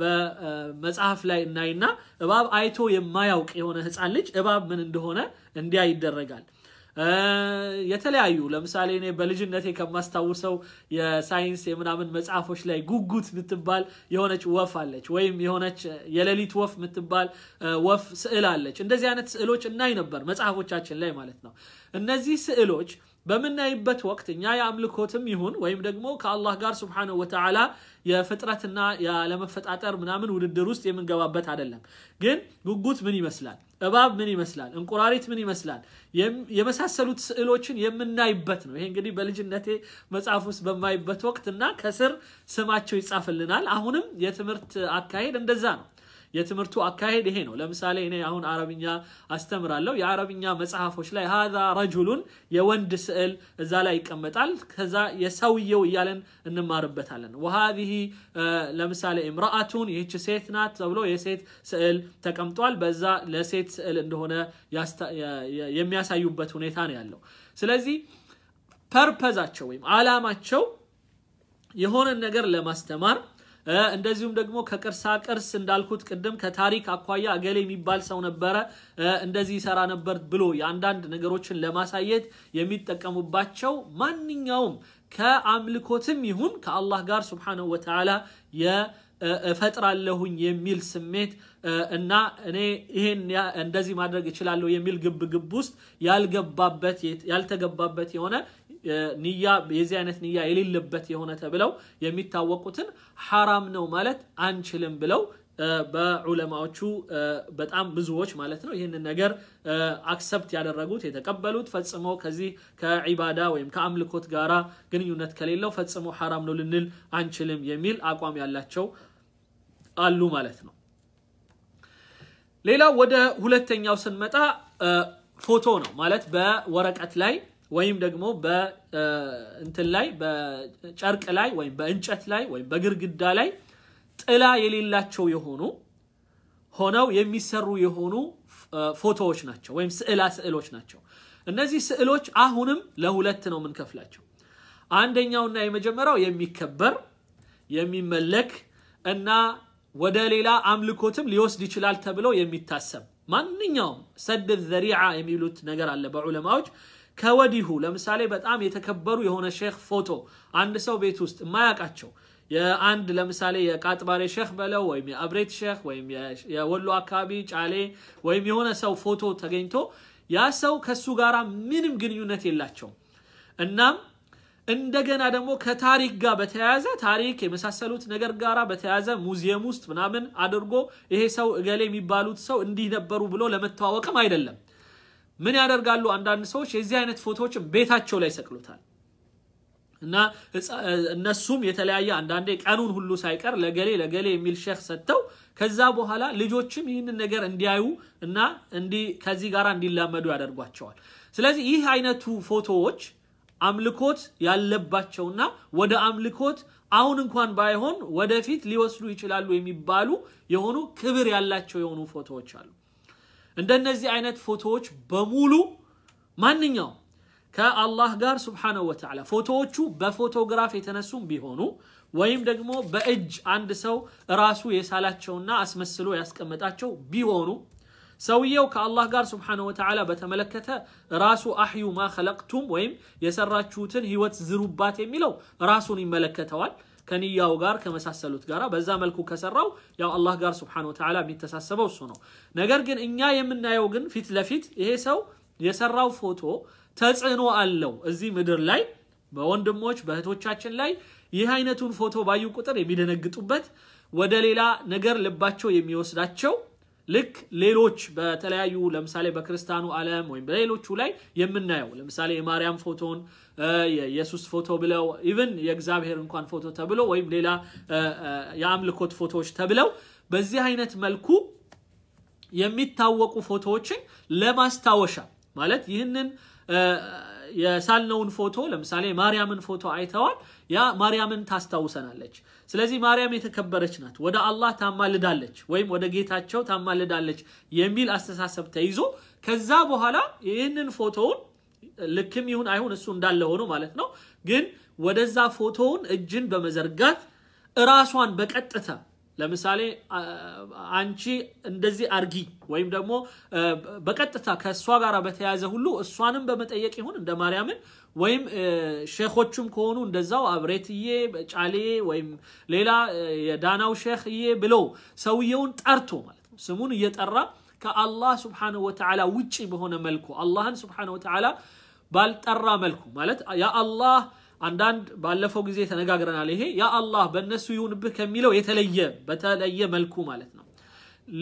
በመጽሐፍ ላይ እናይና እባብ አይቶ የማያውቅ የሆነ ህፃን ልጅ እባብ ምን እንደሆነ እንዲያ ይደረጋል። የተለያዩ ለምሳሌ እኔ በልጅነቴ ከማስታውሰው የሳይንስ የምናምን መጽሐፎች ላይ ጉጉት የምትባል የሆነች ወፍ አለች፣ ወይም የሆነች የሌሊት ወፍ የምትባል ወፍ ስዕል አለች። እንደዚህ አይነት ስዕሎች እናይ ነበር መጽሐፎቻችን ላይ ማለት ነው። እነዚህ ስዕሎች በምናይበት ወቅት እኛ የአምልኮትም ይሁን ወይም ደግሞ ከአላህ ጋር ስብሓነሁ ወተዓላ የፍጥረትና ያለመፈጣጠር ምናምን ውድድር ውስጥ የምንገባበት አይደለም። ግን ጉጉት ምን ይመስላል፣ እባብ ምን ይመስላል፣ እንቁራሪት ምን ይመስላል የመሳሰሉት ስዕሎችን የምናይበት ነው። ይሄ እንግዲህ በልጅነቴ መጽሐፍ ውስጥ በማይበት ወቅት እና ከስር ስማቸው ይጻፍልናል። አሁንም የትምህርት አካሄድ እንደዛ ነው። የትምህርቱ አካሄድ ይሄ ነው። ለምሳሌ እኔ አሁን አረብኛ አስተምራለሁ። የአረብኛ መጽሐፎች ላይ ሀዛ ረጁሉን የወንድ ስዕል እዛ ላይ ይቀመጣል። ከዛ የሰውየው እያለን እንማርበታለን። ወሃዚህ ለምሳሌ እምራአቱን ይህች ሴት ናት ተብሎ የሴት ስዕል ተቀምጧል። በዛ ለሴት ስዕል እንደሆነ የሚያሳዩበት ሁኔታ ነው ያለው። ስለዚህ ፐርፐዛቸው ወይም አላማቸው የሆነን ነገር ለማስተማር እንደዚሁም ደግሞ ከቅርሳ ቅርስ እንዳልኩት ቅድም ከታሪክ አኳያ እገሌ የሚባል ሰው ነበረ እንደዚህ ይሰራ ነበር ብሎ የአንዳንድ ነገሮችን ለማሳየት የሚጠቀሙባቸው ማንኛውም ከአምልኮትም ይሁን ከአላህ ጋር ስብሓነሁ ወተዓላ እፈጥራለሁኝ የሚል ስሜት እና እኔ ይሄን እንደዚህ ማድረግ እችላለሁ የሚል ግብ ግብ ውስጥ ያልገባበት ያልተገባበት የሆነ ንያ የዚህ አይነት ንያ የሌለበት የሆነ ተብለው የሚታወቁትን ሐራም ነው ማለት አንችልም ብለው በዑለማዎቹ በጣም ብዙዎች ማለት ነው ይህንን ነገር አክሰፕት ያደረጉት የተቀበሉት ፈጽሞ ከዚህ ከዒባዳ ወይም ከአምልኮት ጋራ ግንኙነት ከሌለው ፈጽሞ ሐራም ነው ልንል አንችልም የሚል አቋም ያላቸው አሉ ማለት ነው። ሌላው ወደ ሁለተኛው ስንመጣ ፎቶ ነው ማለት በወረቀት ላይ ወይም ደግሞ በእንትን ላይ በጨርቅ ላይ ወይም በእንጨት ላይ ወይም በግርግዳ ላይ ጥላ የሌላቸው የሆኑ ሆነው የሚሰሩ የሆኑ ፎቶዎች ናቸው ወይም ስዕላ ስዕሎች ናቸው። እነዚህ ስዕሎች አሁንም ለሁለት ነው የምንከፍላቸው። አንደኛውና የመጀመሪያው የሚከበር የሚመለክ እና ወደ ሌላ አምልኮትም ሊወስድ ይችላል ተብሎ የሚታሰብ ማንኛውም ሰድ ዘሪዓ የሚሉት ነገር አለ በዑለማዎች ከወዲሁ ለምሳሌ በጣም የተከበሩ የሆነ ሼክ ፎቶ አንድ ሰው ቤት ውስጥ የማያውቃቸው የአንድ ለምሳሌ የቃጥባሬ ሼክ በለው ወይም የአብሬት ሼክ ወይም የወሎ አካባቢ ጫሌ ወይም የሆነ ሰው ፎቶ ተገኝቶ ያ ሰው ከሱ ጋር ምንም ግንኙነት የላቸውም። እናም እንደገና ደግሞ ከታሪክ ጋር በተያያዘ ታሪክ የመሳሰሉት ነገር ጋር በተያያዘ ሙዚየም ውስጥ ምናምን አድርጎ ይሄ ሰው እገሌ የሚባሉት ሰው እንዲህ ነበሩ ብሎ ለመተዋወቅም አይደለም። ምን ያደርጋሉ? አንዳንድ ሰዎች የዚህ አይነት ፎቶዎችን ቤታቸው ላይ ይሰቅሉታል። እና እነሱም የተለያየ አንዳንዴ ቀኑን ሁሉ ሳይቀር ለገሌ ለገሌ የሚል ሼክ ሰጥተው ከዛ በኋላ ልጆችም ይህንን ነገር እንዲያዩ እና ከዚህ ጋር እንዲላመዱ ያደርጓቸዋል። ስለዚህ ይህ አይነቱ ፎቶዎች አምልኮት ያለባቸውና ወደ አምልኮት አሁን እንኳን ባይሆን ወደፊት ሊወስዱ ይችላሉ የሚባሉ የሆኑ ክብር ያላቸው የሆኑ ፎቶዎች አሉ። እንደነዚህ አይነት ፎቶዎች በሙሉ ማንኛው ከአላህ ጋር ስብሓነሁ ወተዓላ ፎቶዎቹ በፎቶግራፍ የተነሱም ቢሆኑ ወይም ደግሞ በእጅ አንድ ሰው ራሱ የሳላቸውና አስመስሎ ያስቀመጣቸው ቢሆኑ ሰውየው ከአላህ ጋር ስብሓነሁ ወተዓላ በተመለከተ ራሱ አሕዩ ማ ኸለቅቱም ወይም የሰራችሁትን ህይወት ዝሩባት የሚለው ራሱን ይመለከተዋል። ከንያው ጋር ከመሳሰሉት ጋር በዛ መልኩ ከሰራው ያው አላህ ጋር ስብሓን ወተዓላ የሚተሳሰበው እሱ ነው። ነገር ግን እኛ የምናየው ግን ፊት ለፊት ይሄ ሰው የሰራው ፎቶ ተጽዕኖ አለው እዚህ ምድር ላይ በወንድሞች በእህቶቻችን ላይ ይህ አይነቱን ፎቶ ባዩ ቁጥር የሚደነግጡበት ወደ ሌላ ነገር ልባቸው የሚወስዳቸው ልክ ሌሎች በተለያዩ ለምሳሌ በክርስቲያኑ ዓለም ወይም በሌሎቹ ላይ የምናየው ለምሳሌ የማርያም ፎቶን የኢየሱስ ፎቶ ብለው ኢቭን የእግዚአብሔር እንኳን ፎቶ ተብሎ ወይም ሌላ የአምልኮት ፎቶዎች ተብለው በዚህ አይነት መልኩ የሚታወቁ ፎቶዎችን ለማስታወሻ ማለት ይህንን የሳልነውን ፎቶ ለምሳሌ ማርያምን ፎቶ አይተዋል። ያ ማርያምን ታስታውሰናለች። ስለዚህ ማርያም የተከበረች ናት፣ ወደ አላህ ታማልዳለች ወይም ወደ ጌታቸው ታማልዳለች የሚል አስተሳሰብ ተይዞ ከዛ በኋላ ይህንን ፎቶውን ልክም ይሁን አይሁን እሱ እንዳለ ሆኖ ማለት ነው። ግን ወደዛ ፎቶውን እጅን በመዘርጋት እራሷን በቀጥታ ለምሳሌ አንቺ እንደዚህ አርጊ ወይም ደግሞ በቀጥታ ከእሷ ጋር በተያያዘ ሁሉ እሷንም በመጠየቅ ይሁን እንደ ማርያምን ወይም ሼኾቹም ከሆኑ እንደዛው አብሬትዬ ጫሌ ወይም ሌላ የዳናው እዬ ብለው ሰውየውን ጠርቶ ማለት ነው ስሙን እየጠራ ከአላህ ስብሓነሁ ወተዓላ ውጪ በሆነ መልኩ አላህን ስብሓነሁ ወተዓላ ባልጠራ መልኩ ማለት የአላህ አንዳንድ ባለፈው ጊዜ ተነጋግረናል። ይሄ የአላህ በእነሱ ይሁንብህ ከሚለው የተለየ በተለየ መልኩ ማለት ነው።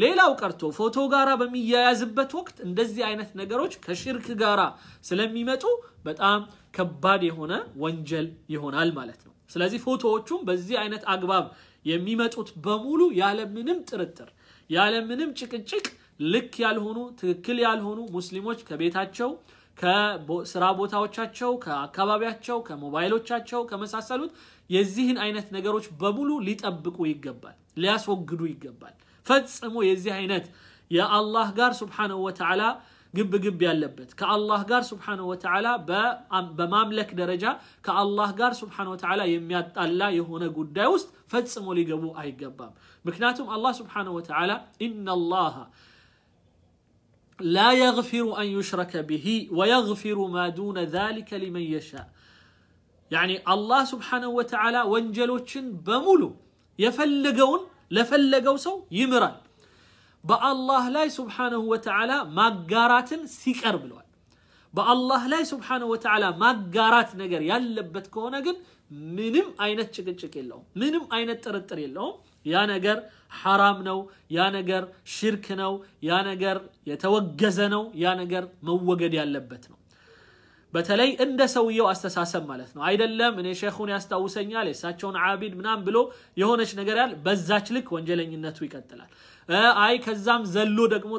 ሌላው ቀርቶ ፎቶ ጋራ በሚያያዝበት ወቅት እንደዚህ አይነት ነገሮች ከሽርክ ጋራ ስለሚመጡ በጣም ከባድ የሆነ ወንጀል ይሆናል ማለት ነው። ስለዚህ ፎቶዎቹም በዚህ አይነት አግባብ የሚመጡት በሙሉ ያለምንም ጥርጥር ያለምንም ጭቅጭቅ ልክ ያልሆኑ ትክክል ያልሆኑ ሙስሊሞች ከቤታቸው ከስራ ቦታዎቻቸው ከአካባቢያቸው ከሞባይሎቻቸው ከመሳሰሉት የዚህን አይነት ነገሮች በሙሉ ሊጠብቁ ይገባል ሊያስወግዱ ይገባል ፈጽሞ የዚህ አይነት የአላህ ጋር ስብሓንሁ ወተዓላ ግብ ግብ ያለበት ከአላህ ጋር ስብሓንሁ ወተዓላ በማምለክ ደረጃ ከአላህ ጋር ስብሓንሁ ወተዓላ የሚያጣላ የሆነ ጉዳይ ውስጥ ፈጽሞ ሊገቡ አይገባም ምክንያቱም አላህ ስብሓንሁ ወተዓላ ኢናላሃ لا يغفر أن يشرك به ويغفر ما دون ذلك لمن يشاء يعني الله سبحانه وتعالى وانجلوشن بملو يفلقون لفلقوا سو يمران با الله لا سبحانه وتعالى ما قارات سيكر بلوان با الله لا سبحانه وتعالى ما قارات نقر يلبت كونا منم اينت شكل شكل منم اينت ترتر يلهم يا نقر ሐራም ነው፣ ያ ነገር ሽርክ ነው፣ ያ ነገር የተወገዘ ነው፣ ያ ነገር መወገድ ያለበት ነው። በተለይ እንደ ሰውየው አስተሳሰብ ማለት ነው። አይደለም እኔ ሼኹን ያስታውሰኛል የእሳቸውን ዓቢድ ምናምን ብሎ የሆነች ነገር ያለ በዛች ልክ ወንጀለኝነቱ ይቀጥላል። አይ ከዛም ዘሎ ደግሞ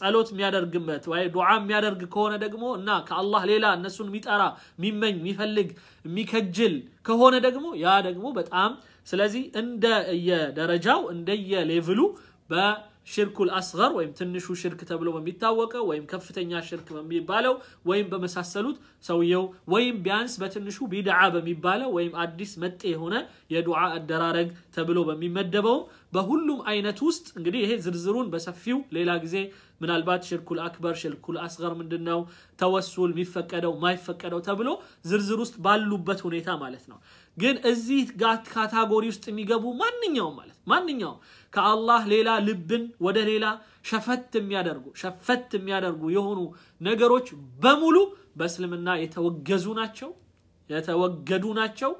ጸሎት የሚያደርግበት ወይ ዱዓ የሚያደርግ ከሆነ ደግሞ እና ከአላህ ሌላ እነሱን የሚጠራ የሚመኝ የሚፈልግ የሚከጅል ከሆነ ደግሞ ያ ደግሞ በጣም ስለዚህ እንደየደረጃው እንደየሌቭሉ በሽርኩል አስገር ወይም ትንሹ ሽርክ ተብሎ በሚታወቀው ወይም ከፍተኛ ሽርክ በሚባለው ወይም በመሳሰሉት ሰውየው ወይም ቢያንስ በትንሹ ቢድዓ በሚባለው ወይም አዲስ መጤ የሆነ የዱዓ አደራረግ ተብሎ በሚመደበውም በሁሉም አይነት ውስጥ እንግዲህ ይሄ ዝርዝሩን በሰፊው ሌላ ጊዜ ምናልባት ሽርኩል አክበር ሽርኩል አስገር ምንድን ነው ተወሱል የሚፈቀደው ማይፈቀደው ተብሎ ዝርዝር ውስጥ ባሉበት ሁኔታ ማለት ነው ግን እዚህ ካታጎሪ ውስጥ የሚገቡ ማንኛውም ማለት ማንኛውም ከአላህ ሌላ ልብን ወደ ሌላ ሸፈት የሚያደርጉ ሸፈት የሚያደርጉ የሆኑ ነገሮች በሙሉ በእስልምና የተወገዙ ናቸው፣ የተወገዱ ናቸው።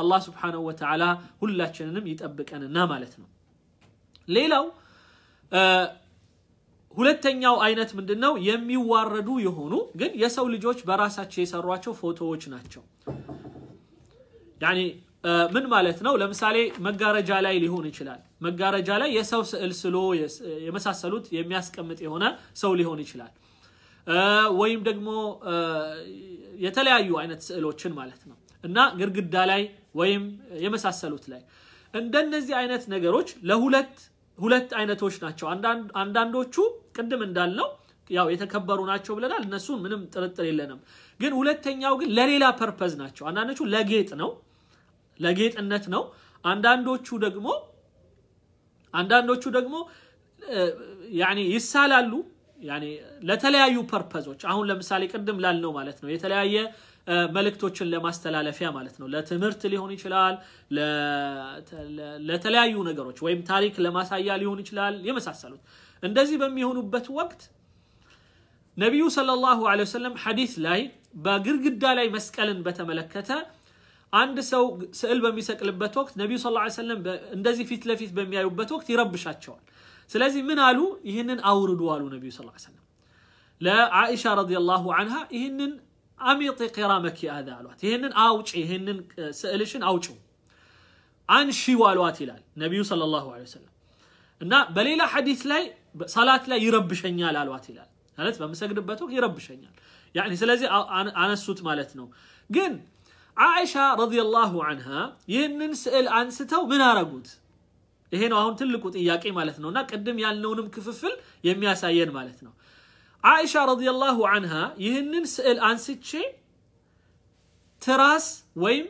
አላህ ስብሓነሁ ወተዓላ ሁላችንንም ይጠብቀንና ማለት ነው። ሌላው ሁለተኛው አይነት ምንድን ነው? የሚዋረዱ የሆኑ ግን የሰው ልጆች በራሳቸው የሰሯቸው ፎቶዎች ናቸው። ያኒ ምን ማለት ነው? ለምሳሌ መጋረጃ ላይ ሊሆን ይችላል። መጋረጃ ላይ የሰው ስዕል ስሎ የመሳሰሉት የሚያስቀምጥ የሆነ ሰው ሊሆን ይችላል። ወይም ደግሞ የተለያዩ አይነት ስዕሎችን ማለት ነው እና ግድግዳ ላይ ወይም የመሳሰሉት ላይ እንደነዚህ አይነት ነገሮች ለሁለት ሁለት አይነቶች ናቸው። አንዳንዶቹ ቅድም እንዳልነው ያው የተከበሩ ናቸው ብለናል። እነሱን ምንም ጥርጥር የለንም። ግን ሁለተኛው ግን ለሌላ ፐርፐዝ ናቸው። አንዳንዶቹ ለጌጥ ነው ለጌጥነት ነው። አንዳንዶቹ ደግሞ አንዳንዶቹ ደግሞ ይሳላሉ ለተለያዩ ፐርፐዞች አሁን ለምሳሌ ቅድም ላልነው ማለት ነው የተለያየ መልእክቶችን ለማስተላለፊያ ማለት ነው። ለትምህርት ሊሆን ይችላል፣ ለተለያዩ ነገሮች ወይም ታሪክ ለማሳያ ሊሆን ይችላል፣ የመሳሰሉት። እንደዚህ በሚሆኑበት ወቅት ነቢዩ ሰለላሁ ዐለይሂ ወሰለም ሐዲስ ላይ በግድግዳ ላይ መስቀልን በተመለከተ عند سو سأل بميسك لبتوك النبي صلى الله عليه وسلم اندزي في تلفيت بمياي وبتوك يربش أتشون سلازي من قالوا يهنن أورد والو النبي صلى الله عليه وسلم لا عائشة رضي الله عنها يهنن أميطي قرامك يا هذا الوقت يهنن أوتش يهنن سألشن أوتشو عن شي والوات إلى النبي صلى الله عليه وسلم نا بليلة حديث لي صلاة لا يربش أنيال الوقت إلى هلت بمسك لبتوك يربش أنيال يعني سلازي أنا سوت مالتنو جن عائشة رضي الله عنها يهنن سئل عن ستو من أرقوت ይሄ ነው አሁን ትልቁ ጥያቄ ማለት ነውና ቅድም ያልነውንም ክፍፍል የሚያሳየን ማለት ነው አይሻ ረዲየላሁ አንሃ ይህንን ስዕል አንስቼ ትራስ ወይም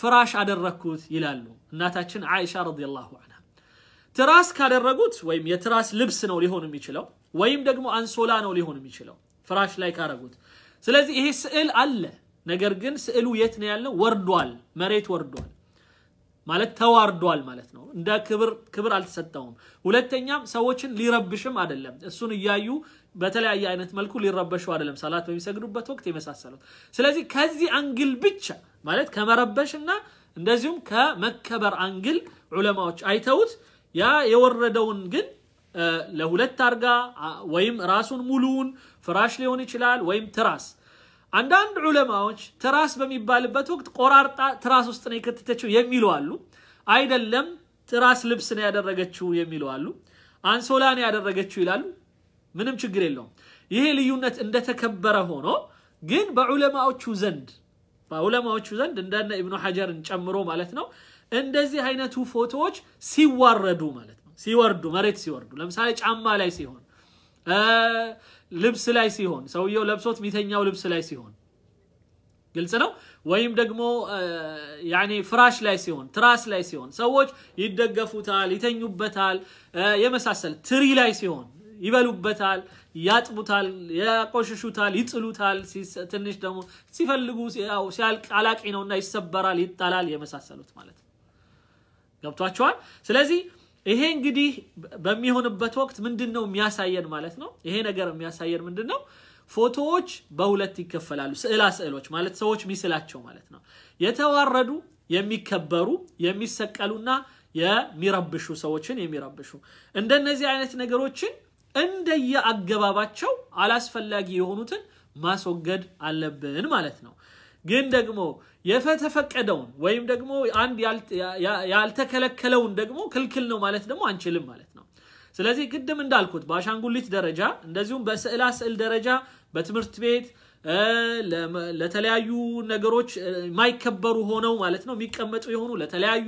ፍራሽ አደረግኩት ይላሉ እናታችን አይሻ ረዲየላሁ አንሃ ትራስ ካደረጉት ወይም የትራስ ልብስ ነው ሊሆን የሚችለው ወይም ደግሞ አንሶላ ነው ሊሆን የሚችለው ፍራሽ ላይ ካረጉት ስለዚህ ይሄ ስዕል አለ ነገር ግን ስዕሉ የት ነው ያለው? ወርዷል፣ መሬት ወርዷል ማለት ተዋርዷል ማለት ነው። እንደ ክብር ክብር አልተሰጠውም። ሁለተኛም ሰዎችን ሊረብሽም አይደለም። እሱን እያዩ በተለያየ አይነት መልኩ ሊረበሹ አይደለም፣ ሰላት በሚሰግዱበት ወቅት የመሳሰሉት። ስለዚህ ከዚህ አንግል ብቻ ማለት ከመረበሽና እንደዚሁም ከመከበር አንግል ዑለማዎች አይተውት ያ የወረደውን ግን ለሁለት አርጋ ወይም ራሱን ሙሉውን ፍራሽ ሊሆን ይችላል ወይም ትራስ አንዳንድ ዑለማዎች ትራስ በሚባልበት ወቅት ቆራርጣ ትራስ ውስጥ ነው የከተተችው የሚሉ አሉ። አይደለም ትራስ ልብስ ነው ያደረገችው የሚሉ አሉ። አንሶላ ነው ያደረገችው ይላሉ። ምንም ችግር የለውም። ይሄ ልዩነት እንደተከበረ ሆኖ ግን በዑለማዎቹ ዘንድ በዑለማዎቹ ዘንድ እንደነ ኢብኑ ሐጀርን ጨምሮ ማለት ነው እንደዚህ አይነቱ ፎቶዎች ሲዋረዱ ማለት ነው ሲወርዱ መሬት ሲወርዱ ለምሳሌ ጫማ ላይ ሲሆን ልብስ ላይ ሲሆን ሰውየው ለብሶት ሚተኛው ልብስ ላይ ሲሆን ግልጽ ነው። ወይም ደግሞ ያኔ ፍራሽ ላይ ሲሆን ትራስ ላይ ሲሆን ሰዎች ይደገፉታል፣ ይተኙበታል፣ የመሳሰል ትሪ ላይ ሲሆን ይበሉበታል፣ ያጥቡታል፣ ያቆሽሹታል፣ ይጥሉታል። ትንሽ ደግሞ ሲፈልጉ ሲያልቅ አላቂ ነውና ይሰበራል፣ ይጣላል፣ የመሳሰሉት ማለት ነው። ገብቷቸዋል። ስለዚህ ይሄ እንግዲህ በሚሆንበት ወቅት ምንድን ነው የሚያሳየን ማለት ነው። ይሄ ነገር የሚያሳየን ምንድን ነው? ፎቶዎች በሁለት ይከፈላሉ። ስዕላ ስዕሎች ማለት ሰዎች ሚስላቸው ማለት ነው። የተዋረዱ የሚከበሩ የሚሰቀሉና የሚረብሹ ሰዎችን የሚረብሹ እንደነዚህ አይነት ነገሮችን እንደየ አገባባቸው አላስፈላጊ የሆኑትን ማስወገድ አለብን ማለት ነው። ግን ደግሞ የተፈቀደውን ወይም ደግሞ አንድ ያልተከለከለውን ደግሞ ክልክል ነው ማለት ደግሞ አንችልም ማለት ነው። ስለዚህ ቅድም እንዳልኩት በአሻንጉሊት ደረጃ እንደዚሁም በስዕላ ስዕል ደረጃ በትምህርት ቤት ለተለያዩ ነገሮች የማይከበሩ ሆነው ማለት ነው የሚቀመጡ የሆኑ ለተለያዩ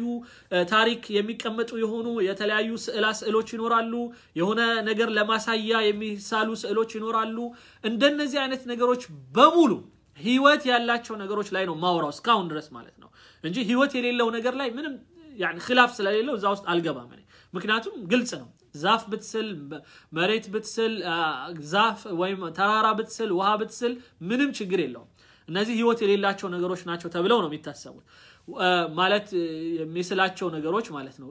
ታሪክ የሚቀመጡ የሆኑ የተለያዩ ስዕላ ስዕሎች ይኖራሉ። የሆነ ነገር ለማሳያ የሚሳሉ ስዕሎች ይኖራሉ። እንደነዚህ አይነት ነገሮች በሙሉ ህይወት ያላቸው ነገሮች ላይ ነው ማውራው እስካሁን ድረስ ማለት ነው እንጂ ህይወት የሌለው ነገር ላይ ምንም ክላፍ ስለሌለው እዛ ውስጥ አልገባም ምክንያቱም ግልጽ ነው ዛፍ ብትስል መሬት ብትስል ዛፍ ወይም ተራራ ብትስል ውሃ ብትስል ምንም ችግር የለውም እነዚህ ህይወት የሌላቸው ነገሮች ናቸው ተብለው ነው የሚታሰቡት ማለት የሚስላቸው ነገሮች ማለት ነው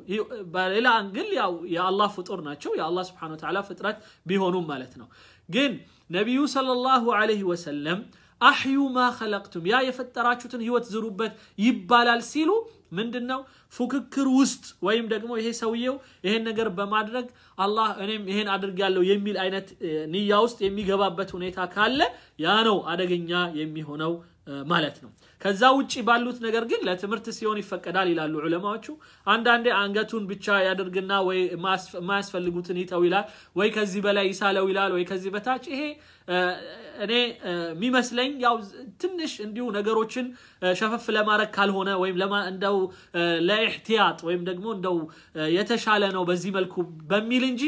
በሌላ አንግል የአላህ ፍጡር ናቸው የአላ ስብን ፍጥረት ቢሆኑም ማለት ነው ግን ነቢዩ ሰለላሁ ዐለይሂ ወሰለም አሕዩ ማ ኸለቅቱም ያ የፈጠራችሁትን ህይወት ዝሩበት ይባላል ሲሉ ምንድን ነው ፉክክር ውስጥ ወይም ደግሞ ይሄ ሰውየው ይሄን ነገር በማድረግ አላህ እኔም ይሄን አድርጋለሁ የሚል አይነት ንያ ውስጥ የሚገባበት ሁኔታ ካለ ያ ነው አደገኛ የሚሆነው ማለት ነው። ከዛ ውጪ ባሉት ነገር ግን ለትምህርት ሲሆን ይፈቀዳል ይላሉ ዑለማዎቹ። አንዳንዴ አንገቱን ብቻ ያደርግና ወይ የማያስፈልጉትን ይተው ይላል፣ ወይ ከዚህ በላይ ይሳለው ይላል፣ ወይ ከዚህ በታች ይሄ እኔ የሚመስለኝ ያው ትንሽ እንዲሁ ነገሮችን ሸፈፍ ለማድረግ ካልሆነ ወይም እንደው ለኢሕትያጥ ወይም ደግሞ እንደው የተሻለ ነው በዚህ መልኩ በሚል እንጂ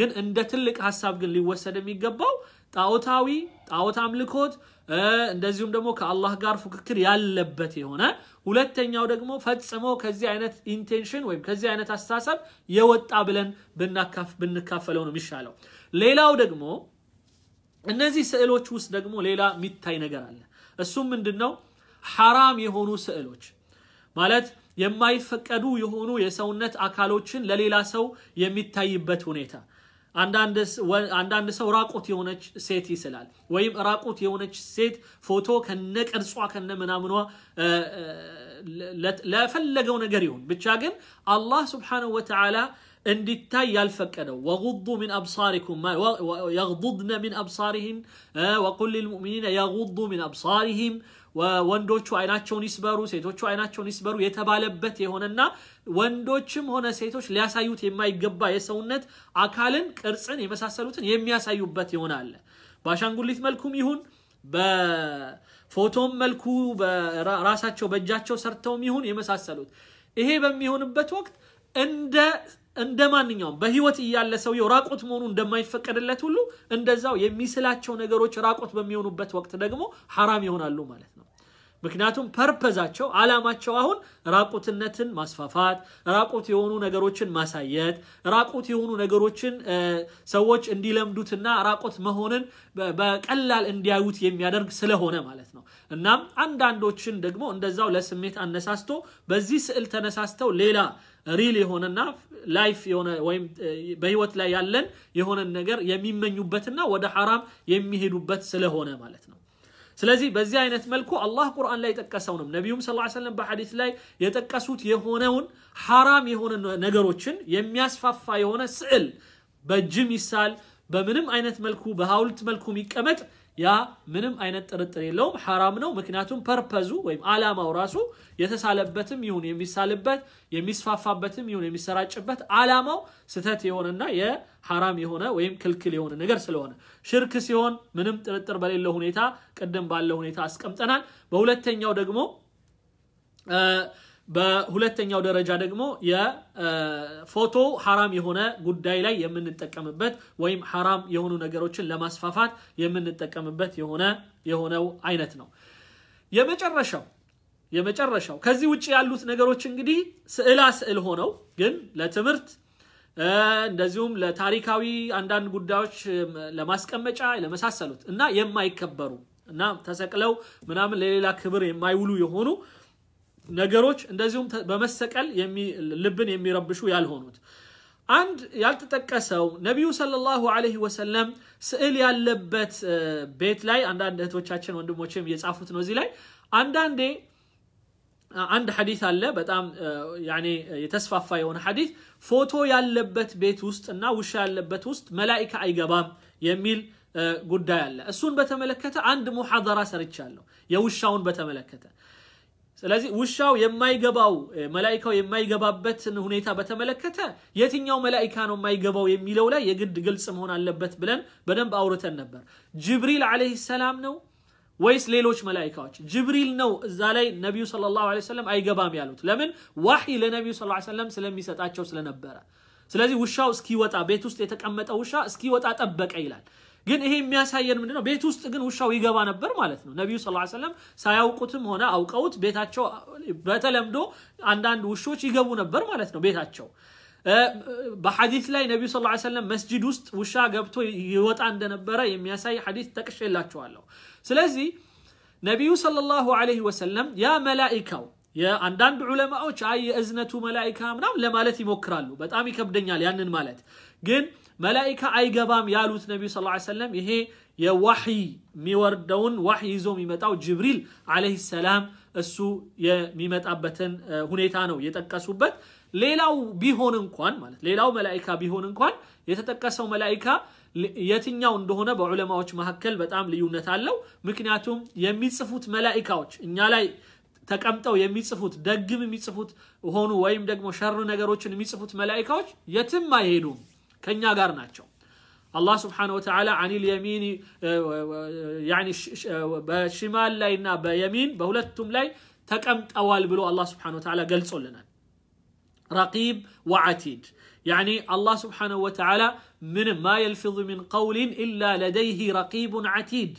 ግን እንደ ትልቅ ሀሳብ ግን ሊወሰድ የሚገባው ጣዖታዊ ጣዖት አምልኮት እንደዚሁም ደግሞ ከአላህ ጋር ፉክክር ያለበት የሆነ ሁለተኛው ደግሞ ፈጽሞ ከዚህ አይነት ኢንቴንሽን ወይም ከዚህ አይነት አስተሳሰብ የወጣ ብለን ብንካፈለው ነው የሚሻለው። ሌላው ደግሞ እነዚህ ስዕሎች ውስጥ ደግሞ ሌላ የሚታይ ነገር አለ። እሱም ምንድን ነው? ሐራም የሆኑ ስዕሎች ማለት የማይፈቀዱ የሆኑ የሰውነት አካሎችን ለሌላ ሰው የሚታይበት ሁኔታ አንዳንድ ሰው ራቁት የሆነች ሴት ይስላል ወይም ራቁት የሆነች ሴት ፎቶ ከነ ቅርጿ ከነ ምናምኗ ለፈለገው ነገር ይሁን ብቻ ግን አላህ ስብሓንሁ ወተዓላ እንዲታይ ያልፈቀደው ወጉዱ ምን አብሳሪኩም የغضضነ ምን አብሳሪህም ወቁል ልልሙእሚኒን የغض ምን አብሳሪህም ወንዶቹ አይናቸውን ይስበሩ፣ ሴቶቹ አይናቸውን ይስበሩ የተባለበት የሆነና ወንዶችም ሆነ ሴቶች ሊያሳዩት የማይገባ የሰውነት አካልን፣ ቅርጽን የመሳሰሉትን የሚያሳዩበት ይሆናል። በአሻንጉሊት መልኩም ይሁን በፎቶም መልኩ ራሳቸው በእጃቸው ሰርተውም ይሁን የመሳሰሉት ይሄ በሚሆንበት ወቅት እንደ እንደ ማንኛውም በህይወት እያለ ሰውየው ራቁት መሆኑ እንደማይፈቀድለት ሁሉ እንደዛው የሚስላቸው ነገሮች ራቁት በሚሆኑበት ወቅት ደግሞ ሐራም ይሆናሉ ማለት ነው። ምክንያቱም ፐርፐዛቸው አላማቸው አሁን ራቁትነትን ማስፋፋት፣ ራቁት የሆኑ ነገሮችን ማሳየት፣ ራቁት የሆኑ ነገሮችን ሰዎች እንዲለምዱትና ራቁት መሆንን በቀላል እንዲያዩት የሚያደርግ ስለሆነ ማለት ነው። እናም አንዳንዶችን ደግሞ እንደዛው ለስሜት አነሳስቶ በዚህ ስዕል ተነሳስተው ሌላ ሪል የሆነና ላይፍ የሆነ ወይም በህይወት ላይ ያለን የሆነን ነገር የሚመኙበትና ወደ ሐራም የሚሄዱበት ስለሆነ ማለት ነው። ስለዚህ በዚህ አይነት መልኩ አላህ ቁርአን ላይ ነው። ነቢዩም ዐለይሂ ወሰለም በሐዲስ ላይ የጠቀሱት የሆነውን ሐራም የሆነ ነገሮችን የሚያስፋፋ የሆነ ስዕል በእጅም ይሳል በምንም አይነት መልኩ በሐውልት መልኩ የሚቀመጥ ያ ምንም አይነት ጥርጥር የለውም ሐራም ነው። ምክንያቱም ፐርፐዙ ወይም አላማው ራሱ የተሳለበትም ይሁን የሚሳልበት የሚስፋፋበትም ይሁን የሚሰራጭበት አላማው ስተት የሆነና የሐራም የሆነ ወይም ክልክል የሆነ ነገር ስለሆነ ሽርክ ሲሆን ምንም ጥርጥር በሌለ ሁኔታ ቅድም ባለ ሁኔታ አስቀምጠናል። በሁለተኛው ደግሞ በሁለተኛው ደረጃ ደግሞ የፎቶ ሐራም የሆነ ጉዳይ ላይ የምንጠቀምበት ወይም ሐራም የሆኑ ነገሮችን ለማስፋፋት የምንጠቀምበት የሆነ የሆነው አይነት ነው። የመጨረሻው የመጨረሻው ከዚህ ውጭ ያሉት ነገሮች እንግዲህ ስዕላ ስዕል ሆነው ግን ለትምህርት እንደዚሁም ለታሪካዊ አንዳንድ ጉዳዮች ለማስቀመጫ ለመሳሰሉት እና የማይከበሩ እና ተሰቅለው ምናምን ለሌላ ክብር የማይውሉ የሆኑ ነገሮች እንደዚሁም በመሰቀል ልብን የሚረብሹ ያልሆኑት አንድ ያልተጠቀሰው ነቢዩ ሰለላሁ ዐለይሂ ወሰለም ስዕል ያለበት ቤት ላይ አንዳንድ እህቶቻችን ወንድሞችም የጻፉት ነው። እዚህ ላይ አንዳንዴ አንድ ሐዲት አለ። በጣም የተስፋፋ የሆነ ሐዲት ፎቶ ያለበት ቤት ውስጥ እና ውሻ ያለበት ውስጥ መላኢካ አይገባም የሚል ጉዳይ አለ። እሱን በተመለከተ አንድ ሙሐደራ ሰርቻለሁ፣ የውሻውን በተመለከተ ስለዚህ ውሻው የማይገባው መላይካው የማይገባበትን ሁኔታ በተመለከተ የትኛው መላይካ ነው የማይገባው የሚለው ላይ የግድ ግልጽ መሆን አለበት ብለን በደንብ አውርተን ነበር። ጅብሪል ዓለይሂ ሰላም ነው ወይስ ሌሎች መላይካዎች? ጅብሪል ነው። እዛ ላይ ነቢዩ ሰለላሁ ዓለይሂ ወሰለም አይገባም ያሉት ለምን? ዋሂ ለነቢዩ ሰለላሁ ዓለይሂ ወሰለም ስለሚሰጣቸው ስለነበረ። ስለዚህ ውሻው እስኪወጣ ቤት ውስጥ የተቀመጠ ውሻ እስኪወጣ ጠበቀ ይላል። ግን ይሄ የሚያሳየን ምንድነው ቤት ውስጥ ግን ውሻው ይገባ ነበር ማለት ነው። ነቢዩ ስ ሰለም ሳያውቁትም ሆነ አውቀውት ቤታቸው በተለምዶ አንዳንድ ውሾች ይገቡ ነበር ማለት ነው ቤታቸው። በሐዲስ ላይ ነቢዩ ስ ሰለም መስጂድ ውስጥ ውሻ ገብቶ ይወጣ እንደነበረ የሚያሳይ ሐዲስ ጠቅሼላችኋለሁ። ስለዚህ ነቢዩ ሰለላሁ ዐለይሂ ወሰለም ያ መላኢካው የአንዳንድ ዑለማዎች አይ የእዝነቱ መላኢካ ምናም ለማለት ይሞክራሉ። በጣም ይከብደኛል ያንን ማለት ግን መላኢካ አይገባም ያሉት ነቢዩ ስ ሰለም ይሄ የዋሕይ የሚወርደውን ዋሕይ ይዞ የሚመጣው ጅብሪል ዓለይሂ ሰላም እሱ የሚመጣበትን ሁኔታ ነው የጠቀሱበት። ሌላው ቢሆን እንኳን ማለት ሌላው መላይካ ቢሆን እንኳን የተጠቀሰው መላይካ የትኛው እንደሆነ በዑለማዎች መካከል በጣም ልዩነት አለው። ምክንያቱም የሚጽፉት መላይካዎች እኛ ላይ ተቀምጠው የሚጽፉት ደግም የሚጽፉት ሆኑ ወይም ደግሞ ሸር ነገሮችን የሚጽፉት መላይካዎች የትም አይሄዱም። كنيا غارناتشو الله سبحانه وتعالى عن اليمين يعني بشمال لينا بيمين بولتم لي تكمت اوال بلو الله سبحانه وتعالى قلت لنا رقيب وعتيد يعني الله سبحانه وتعالى من ما يلفظ من قول الا لديه رقيب عتيد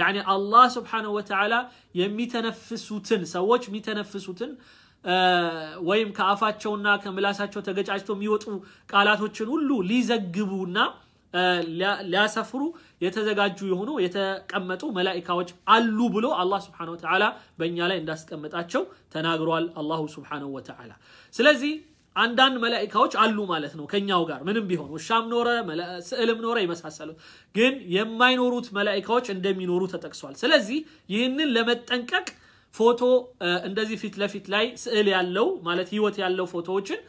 يعني الله سبحانه وتعالى يمي تنفسوتن سواج مي تنفسوتن ወይም ከአፋቸውና ከምላሳቸው ተገጫጭቶ የሚወጡ ቃላቶችን ሁሉ ሊዘግቡና ሊያሰፍሩ የተዘጋጁ የሆኑ የተቀመጡ መላኢካዎች አሉ ብሎ አላህ ስብሓነሁ ወተዓላ በእኛ ላይ እንዳስቀመጣቸው ተናግሯል አላሁ ስብሓነሁ ወተዓላ። ስለዚህ አንዳንድ መላኢካዎች አሉ ማለት ነው ከኛው ጋር ምንም ቢሆን ውሻም ኖረ ስዕልም ኖረ የመሳሰሉት፣ ግን የማይኖሩት መላኢካዎች እንደሚኖሩ ተጠቅሷል። ስለዚህ ይህንን ለመጠንቀቅ ፎቶ እንደዚህ ፊት ለፊት ላይ ስዕል ያለው ማለት ህይወት ያለው ፎቶዎችን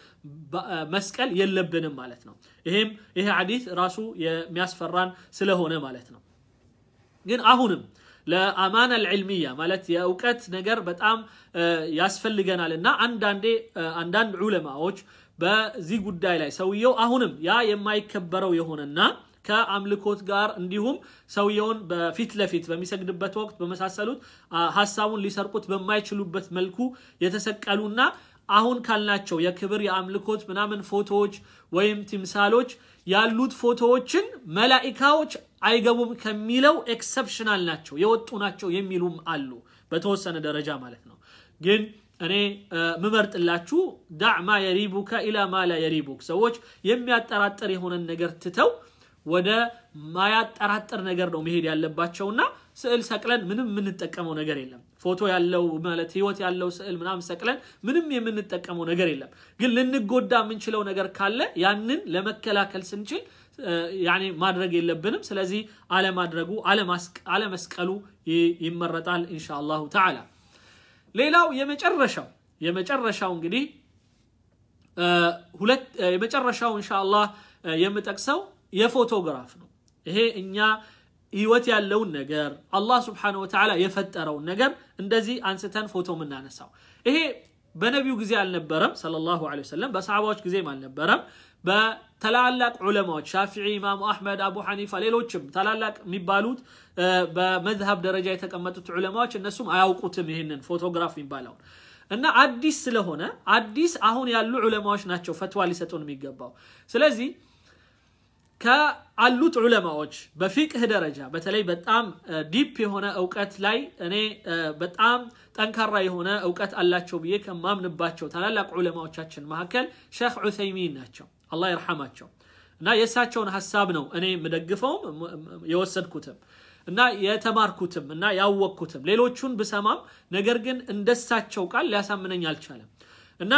መስቀል የለብንም ማለት ነው። ይሄም ይሄ ሐዲስ ራሱ የሚያስፈራን ስለሆነ ማለት ነው። ግን አሁንም ለአማን አልዕልሚያ ማለት የእውቀት ነገር በጣም ያስፈልገናል እና አንዳንዴ አንዳንድ ዑለማዎች በዚህ ጉዳይ ላይ ሰውየው አሁንም ያ የማይከበረው የሆነና ከአምልኮት ጋር እንዲሁም ሰውየውን በፊት ለፊት በሚሰግድበት ወቅት በመሳሰሉት ሀሳቡን ሊሰርቁት በማይችሉበት መልኩ የተሰቀሉና አሁን ካልናቸው የክብር የአምልኮት ምናምን ፎቶዎች ወይም ቲምሳሎች ያሉት ፎቶዎችን መላኢካዎች አይገቡም ከሚለው ኤክሰፕሽናል ናቸው የወጡ ናቸው የሚሉም አሉ በተወሰነ ደረጃ ማለት ነው ግን እኔ ምመርጥላችሁ ዳዕማ የሪቡከ ኢላ የሪቡክ ሰዎች የሚያጠራጥር የሆነን ነገር ትተው ወደ ማያጠራጥር ነገር ነው መሄድ ያለባቸውና ስዕል ሰቅለን ምንም የምንጠቀመው ነገር የለም። ፎቶ ያለው ማለት ህይወት ያለው ስዕል ምናምን ሰቅለን ምንም የምንጠቀመው ነገር የለም። ግን ልንጎዳ የምንችለው ነገር ካለ ያንን ለመከላከል ስንችል ያኔ ማድረግ የለብንም። ስለዚህ አለማድረጉ አለመስቀሉ ይመረጣል እንሻ አላሁ ተዓላ። ሌላው የመጨረሻው የመጨረሻው እንግዲህ ሁለት የመጨረሻው እንሻ አላህ የምጠቅሰው የፎቶግራፍ ነው። ይሄ እኛ ህይወት ያለውን ነገር አላህ ስብሓነሁ ወተዓላ የፈጠረውን ነገር እንደዚህ አንስተን ፎቶ የምናነሳው ይሄ በነቢዩ ጊዜ አልነበረም፣ ሰለላሁ ዐለይሂ ወሰለም ጊዜ ጊዜም አልነበረም። በትላላቅ ዑለማዎች ሻፊዒ፣ ኢማሙ አሕመድ፣ አቡ ሐኒፋ፣ ሌሎችም ታላላቅ የሚባሉት በመዝሀብ ደረጃ የተቀመጡት ዑለማዎች እነሱም አያውቁትም ይህንን ፎቶግራፍ የሚባለውን እና አዲስ ስለሆነ አዲስ አሁን ያሉ ዑለማዎች ናቸው ፈትዋ ሊሰጡን የሚገባው ስለዚህ ከአሉት ዑለማዎች በፊቅህ ደረጃ በተለይ በጣም ዲፕ የሆነ እውቀት ላይ እኔ በጣም ጠንካራ የሆነ እውቀት አላቸው ብዬ ከማምንባቸው ታላላቅ ዑለማዎቻችን መካከል ሼክ ዑሰይሚን ናቸው፣ አላህ ይርሐማቸው እና የእሳቸውን ሀሳብ ነው እኔ የምደግፈውም የወሰድኩትም እና የተማርኩትም እና ያወቅኩትም ሌሎቹን ብሰማም ነገር ግን እንደሳቸው ቃል ሊያሳምነኝ አልቻለም። እና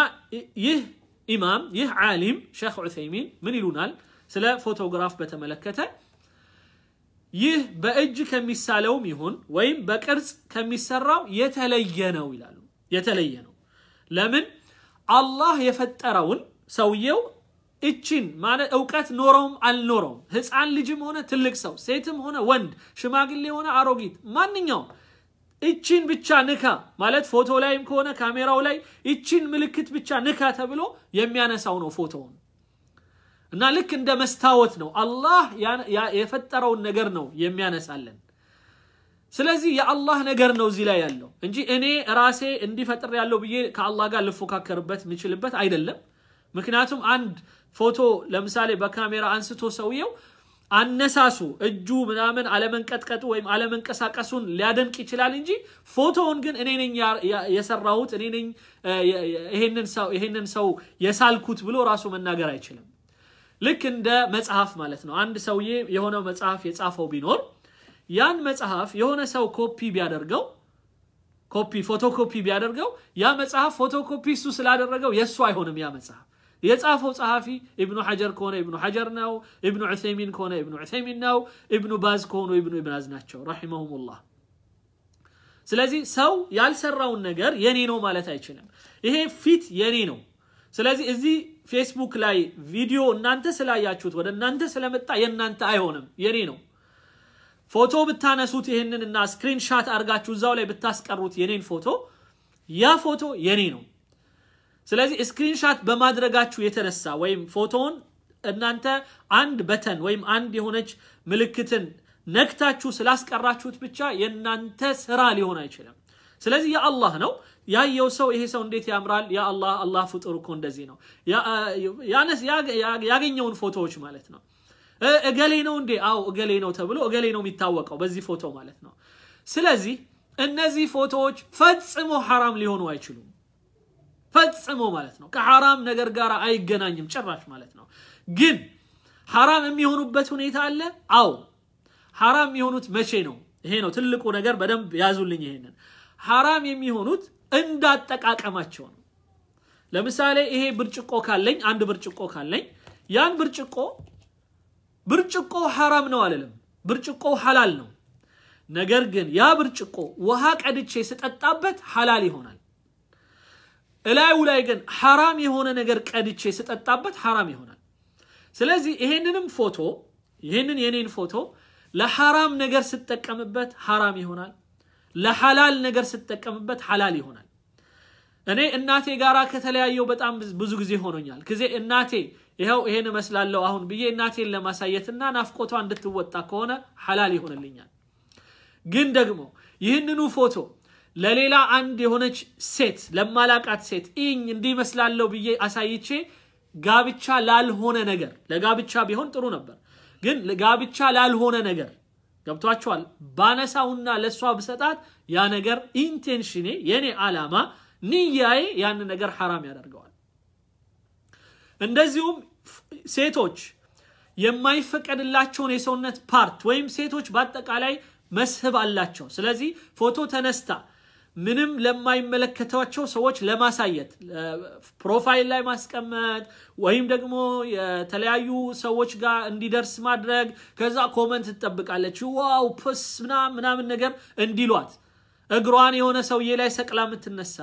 ይህ ኢማም ይህ ዓሊም ሼክ ዑሰይሚን ምን ይሉናል? ስለ ፎቶግራፍ በተመለከተ ይህ በእጅ ከሚሳለውም ይሁን ወይም በቅርጽ ከሚሰራው የተለየ ነው ይላሉ። የተለየ ነው። ለምን? አላህ የፈጠረውን ሰውየው እችን ማለት እውቀት ኖረውም አልኖረውም ህፃን ልጅም ሆነ ትልቅ ሰው ሴትም ሆነ ወንድ ሽማግሌ ሆነ አሮጊት ማንኛውም እቺን ብቻ ንካ ማለት ፎቶ ላይም ከሆነ ካሜራው ላይ እቺን ምልክት ብቻ ንካ ተብሎ የሚያነሳው ነው ፎቶውን እና ልክ እንደ መስታወት ነው። አላህ የፈጠረውን ነገር ነው የሚያነሳለን። ስለዚህ የአላህ ነገር ነው እዚህ ላይ ያለው እንጂ እኔ ራሴ እንዲፈጥር ያለው ብዬ ከአላህ ጋር ልፎካከርበት የምችልበት አይደለም። ምክንያቱም አንድ ፎቶ ለምሳሌ በካሜራ አንስቶ ሰውየው አነሳሱ እጁ ምናምን አለመንቀጥቀጡ ወይም አለመንቀሳቀሱን ሊያደንቅ ይችላል እንጂ ፎቶውን ግን እኔ ነኝ የሰራሁት እኔ ነኝ ይሄንን ሰው የሳልኩት ብሎ ራሱ መናገር አይችልም። ልክ እንደ መጽሐፍ ማለት ነው። አንድ ሰውዬ የሆነው መጽሐፍ የጻፈው ቢኖር ያን መጽሐፍ የሆነ ሰው ኮፒ ቢያደርገው ኮፒ ፎቶኮፒ ቢያደርገው ያ መጽሐፍ ፎቶኮፒ እሱ ስላደረገው የእሱ አይሆንም። ያ መጽሐፍ የጻፈው ጸሐፊ ኢብኑ ሐጀር ከሆነ ኢብኑ ሐጀር ነው። ኢብኑ ዑሰይሚን ከሆነ ኢብኑ ዑሰይሚን ነው። ኢብኑ ባዝ ከሆኑ ኢብኑ ባዝ ናቸው ረሒመሁሙላህ። ስለዚህ ሰው ያልሰራውን ነገር የኔ ነው ማለት አይችልም። ይሄ ፊት የኔ ነው። ስለዚህ እዚህ ፌስቡክ ላይ ቪዲዮ እናንተ ስላያችሁት ወደ እናንተ ስለመጣ የእናንተ አይሆንም፣ የኔ ነው። ፎቶ ብታነሱት ይህንን እና ስክሪንሻት አድርጋችሁ እዛው ላይ ብታስቀሩት የኔን ፎቶ ያ ፎቶ የኔ ነው። ስለዚህ ስክሪንሻት በማድረጋችሁ የተነሳ ወይም ፎቶውን እናንተ አንድ በተን ወይም አንድ የሆነች ምልክትን ነክታችሁ ስላስቀራችሁት ብቻ የእናንተ ስራ ሊሆን አይችልም። ስለዚህ የአላህ ነው። ያየው ሰው ይሄ ሰው እንዴት ያምራል ያ አላህ አላህ ፍጡር እኮ እንደዚህ ነው ያገኘውን ፎቶዎች ማለት ነው እገሌ ነው እንዴ አው እገሌ ነው ተብሎ እገሌ ነው የሚታወቀው በዚህ ፎቶ ማለት ነው ስለዚህ እነዚህ ፎቶዎች ፈጽሞ ሐራም ሊሆኑ አይችሉም ፈጽሞ ማለት ነው ከሐራም ነገር ጋር አይገናኝም ጭራሽ ማለት ነው ግን ሐራም የሚሆኑበት ሁኔታ አለ አው ሐራም የሚሆኑት መቼ ነው ይሄ ነው ትልቁ ነገር በደንብ ያዙልኝ ይሄንን ሐራም የሚሆኑት እንዳጠቃቀማቸው ነው። ለምሳሌ ይሄ ብርጭቆ ካለኝ አንድ ብርጭቆ ካለኝ ያን ብርጭቆ ብርጭቆ ሐራም ነው አልልም። ብርጭቆ ሐላል ነው። ነገር ግን ያ ብርጭቆ ውሃ ቀድቼ ስጠጣበት ሐላል ይሆናል። እላዩ ላይ ግን ሐራም የሆነ ነገር ቀድቼ ስጠጣበት ሐራም ይሆናል። ስለዚህ ይሄንንም ፎቶ ይሄንን የኔን ፎቶ ለሐራም ነገር ስጠቀምበት ሐራም ይሆናል። ለሐላል ነገር ስትጠቀምበት ሐላል ይሆናል። እኔ እናቴ ጋራ ከተለያየው በጣም ብዙ ጊዜ ሆኖኛል። ጊዜ እናቴ ይኸው ይሄን እመስላለሁ አሁን ብዬ እናቴን ለማሳየትና ናፍቆቷ እንድትወጣ ከሆነ ሐላል ይሆንልኛል። ግን ደግሞ ይህንኑ ፎቶ ለሌላ አንድ የሆነች ሴት ለማላቃት ሴት ኢኝ እንዲመስላለሁ ብዬ አሳይቼ ጋብቻ ላልሆነ ነገር ለጋብቻ ቢሆን ጥሩ ነበር፣ ግን ጋብቻ ላልሆነ ነገር ገብቷቸዋል ባነሳውና ለእሷ ብሰጣት ያ ነገር ኢንቴንሽኔ የኔ ዓላማ ንያዬ ያን ነገር ሐራም ያደርገዋል እንደዚሁም ሴቶች የማይፈቀድላቸውን የሰውነት ፓርት ወይም ሴቶች በአጠቃላይ መስህብ አላቸው ስለዚህ ፎቶ ተነስታ ምንም ለማይመለከታቸው ሰዎች ለማሳየት ፕሮፋይል ላይ ማስቀመጥ ወይም ደግሞ የተለያዩ ሰዎች ጋር እንዲደርስ ማድረግ ከዛ ኮመንት ትጠብቃለች ዋው ፕስ ምናምን ነገር እንዲሏት እግሯን የሆነ ሰውዬ ላይ ሰቅላ የምትነሳ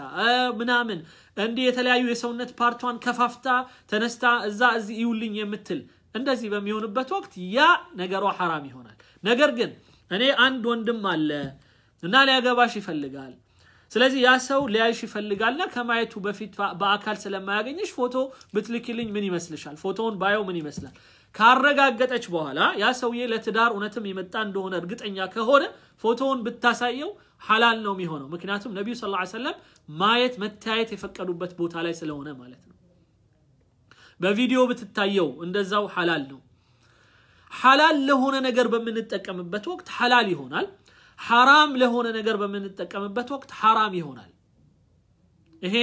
ምናምን እንዲህ የተለያዩ የሰውነት ፓርቷን ከፋፍታ ተነስታ እዛ እዚህ ይውልኝ የምትል እንደዚህ በሚሆንበት ወቅት ያ ነገሯ ሐራም ይሆናል ነገር ግን እኔ አንድ ወንድም አለ እና ሊያገባሽ ይፈልጋል ስለዚህ ያ ሰው ሊያይሽ ይፈልጋልና ከማየቱ በፊት በአካል ስለማያገኝሽ ፎቶ ብትልኪልኝ ምን ይመስልሻል? ፎቶውን ባየው ምን ይመስላል? ካረጋገጠች በኋላ ያ ሰውዬ ለትዳር እውነትም የመጣ እንደሆነ እርግጠኛ ከሆነ ፎቶውን ብታሳየው ሐላል ነው የሚሆነው። ምክንያቱም ነቢዩ ስ ሰለም ማየት መተያየት የፈቀዱበት ቦታ ላይ ስለሆነ ማለት ነው። በቪዲዮ ብትታየው እንደዛው ሐላል ነው። ሐላል ለሆነ ነገር በምንጠቀምበት ወቅት ሐላል ይሆናል። ሐራም ለሆነ ነገር በምንጠቀምበት ወቅት ሐራም ይሆናል። ይሄ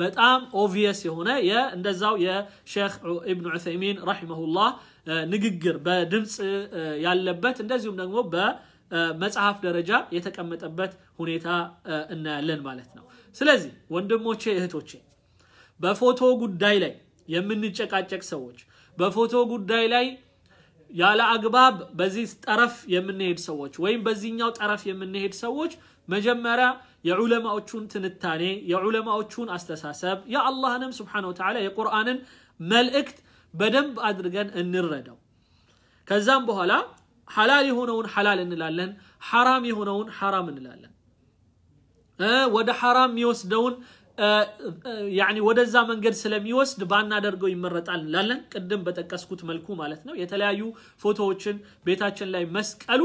በጣም ኦቪየስ የሆነ እንደዛው የሼክ እብኑ ዑሰይሚን ረሂመሁላህ ንግግር በድምፅ ያለበት እንደዚሁም ደግሞ በመጽሐፍ ደረጃ የተቀመጠበት ሁኔታ እናያለን ማለት ነው። ስለዚህ ወንድሞቼ፣ እህቶቼ በፎቶ ጉዳይ ላይ የምንጨቃጨቅ ሰዎች በፎቶ ጉዳይ ላይ ያለ አግባብ በዚህ ጠረፍ የምንሄድ ሰዎች ወይም በዚህኛው ጠረፍ የምንሄድ ሰዎች መጀመሪያ የዑለማዎቹን ትንታኔ የዑለማዎቹን አስተሳሰብ የአላህንም ስብሓን ወተዓላ የቁርአንን መልእክት በደንብ አድርገን እንረዳው ከዛም በኋላ ሐላል የሆነውን ሐላል እንላለን ሐራም የሆነውን ሐራም እንላለን ወደ ሐራም የሚወስደውን ያኒ ወደዛ መንገድ ስለሚወስድ ባናደርገው ይመረጣል እንላለን። ቅድም በጠቀስኩት መልኩ ማለት ነው። የተለያዩ ፎቶዎችን ቤታችን ላይ መስቀሉ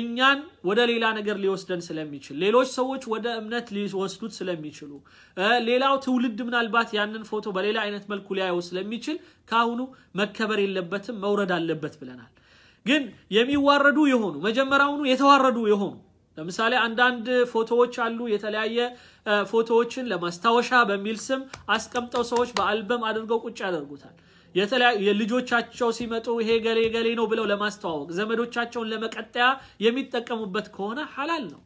እኛን ወደ ሌላ ነገር ሊወስደን ስለሚችል ሌሎች ሰዎች ወደ እምነት ሊወስዱት ስለሚችሉ ሌላው ትውልድ ምናልባት ያንን ፎቶ በሌላ አይነት መልኩ ሊያየው ስለሚችል ከአሁኑ መከበር የለበትም መውረድ አለበት ብለናል። ግን የሚዋረዱ የሆኑ መጀመሪያውኑ የተዋረዱ የሆኑ ለምሳሌ አንዳንድ ፎቶዎች አሉ። የተለያየ ፎቶዎችን ለማስታወሻ በሚል ስም አስቀምጠው ሰዎች በአልበም አድርገው ቁጭ ያደርጉታል። ልጆቻቸው ሲመጡ ይሄ ገሌ ገሌ ነው ብለው ለማስተዋወቅ ዘመዶቻቸውን ለመቀጠያ የሚጠቀሙበት ከሆነ ሀላል ነው።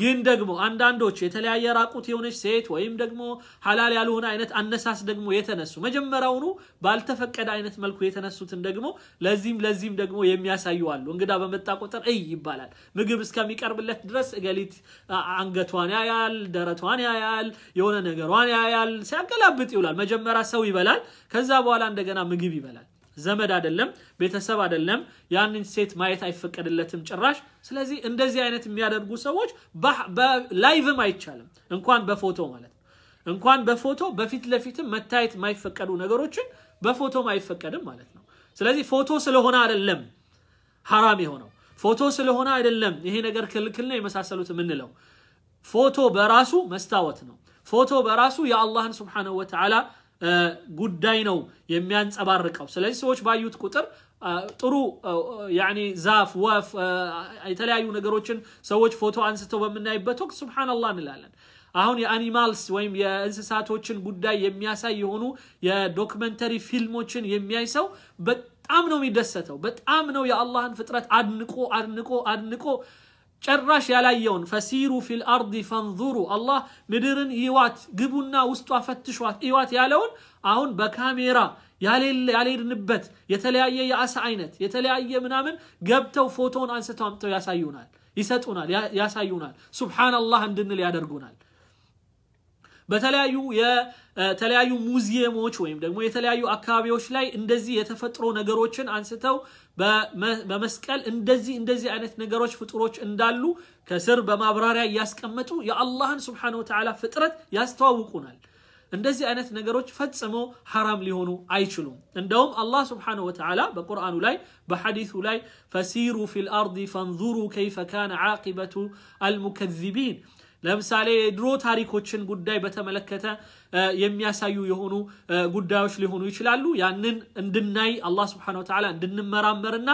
ግን ደግሞ አንዳንዶች የተለያየ ራቁት የሆነች ሴት ወይም ደግሞ ሀላል ያልሆነ አይነት አነሳስ ደግሞ የተነሱ መጀመሪያውኑ ባልተፈቀደ አይነት መልኩ የተነሱትን ደግሞ ለዚህም ለዚህም ደግሞ የሚያሳዩ አሉ። እንግዳ በመጣ ቁጥር እይ ይባላል። ምግብ እስከሚቀርብለት ድረስ እገሊት አንገቷን ያያል፣ ደረቷን ያያል፣ የሆነ ነገሯን ያያል፣ ሲያገላብጥ ይውላል። መጀመሪያ ሰው ይበላል፣ ከዛ በኋላ እንደገና ምግብ ይበላል። ዘመድ አይደለም፣ ቤተሰብ አይደለም። ያንን ሴት ማየት አይፈቀድለትም ጭራሽ። ስለዚህ እንደዚህ አይነት የሚያደርጉ ሰዎች ላይቭም አይቻልም፣ እንኳን በፎቶ ማለት ነው። እንኳን በፎቶ በፊት ለፊትም መታየት የማይፈቀዱ ነገሮችን በፎቶም አይፈቀድም ማለት ነው። ስለዚህ ፎቶ ስለሆነ አይደለም ሐራም የሆነው ፎቶ ስለሆነ አይደለም ይሄ ነገር ክልክል ነው የመሳሰሉት የምንለው። ፎቶ በራሱ መስታወት ነው። ፎቶ በራሱ የአላህን ስብሓነሁ ወተዓላ ጉዳይ ነው የሚያንጸባርቀው። ስለዚህ ሰዎች ባዩት ቁጥር ጥሩ ያኒ ዛፍ፣ ወፍ፣ የተለያዩ ነገሮችን ሰዎች ፎቶ አንስተው በምናይበት ወቅት ሱብሓነላህ እንላለን። አሁን የአኒማልስ ወይም የእንስሳቶችን ጉዳይ የሚያሳይ የሆኑ የዶክመንተሪ ፊልሞችን የሚያይ ሰው በጣም ነው የሚደሰተው። በጣም ነው የአላህን ፍጥረት አድንቆ አድንቆ አድንቆ ጨራሽ ያላየውን ፈሲሩ ፊል አርዲ ፈንዙሩ አላህ ምድርን ይዋት ግቡና ውስጧ ፈትሿት ይዋት ያለውን አሁን በካሜራ ያልሄድንበት የተለያየ የአሳ አይነት የተለያየ ምናምን ገብተው ፎቶን አንስተው አምጥተው ያሳዩናል ይሰጡናል ያሳዩናል ሱብሓነላህ እንድንል ያደርጉናል በተለያዩ የተለያዩ ሙዚየሞች ወይም ደግሞ የተለያዩ አካባቢዎች ላይ እንደዚህ የተፈጥሮ ነገሮችን አንስተው በመስቀል እንደዚህ እንደዚህ አይነት ነገሮች ፍጡሮች እንዳሉ ከስር በማብራሪያ እያስቀመጡ የአላህን ስብሓን ወተዓላ ፍጥረት ያስተዋውቁናል እንደዚህ አይነት ነገሮች ፈጽሞ ሐራም ሊሆኑ አይችሉም እንደውም አላህ ስብሓን ወተዓላ በቁርአኑ ላይ በሐዲሱ ላይ ፈሲሩ ፊል አርዲ ፈንዙሩ ከይፈ ካነ ዓቂበቱ አልሙከዚቢን ለምሳሌ የድሮ ታሪኮችን ጉዳይ በተመለከተ የሚያሳዩ የሆኑ ጉዳዮች ሊሆኑ ይችላሉ። ያንን እንድናይ አላህ ስብሐነ ወተዓላ እንድንመራመርና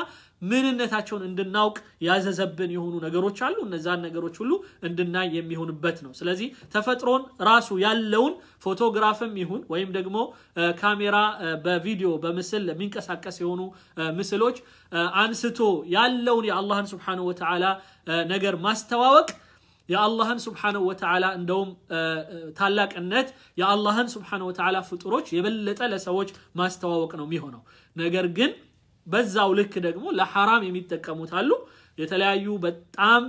ምንነታቸውን እንድናውቅ ያዘዘብን የሆኑ ነገሮች አሉ። እነዛን ነገሮች ሁሉ እንድናይ የሚሆንበት ነው። ስለዚህ ተፈጥሮን ራሱ ያለውን ፎቶግራፍም ይሁን ወይም ደግሞ ካሜራ በቪዲዮ በምስል የሚንቀሳቀስ የሆኑ ምስሎች አንስቶ ያለውን የአላህን ስብሐነ ወተዓላ ነገር ማስተዋወቅ የአላህን ስብሓነሁ ወተዓላ እንደውም ታላቅነት የአላህን ስብሓነሁ ወተዓላ ፍጡሮች የበለጠ ለሰዎች ማስተዋወቅ ነው የሚሆነው። ነገር ግን በዛው ልክ ደግሞ ለሐራም የሚጠቀሙት አሉ። የተለያዩ በጣም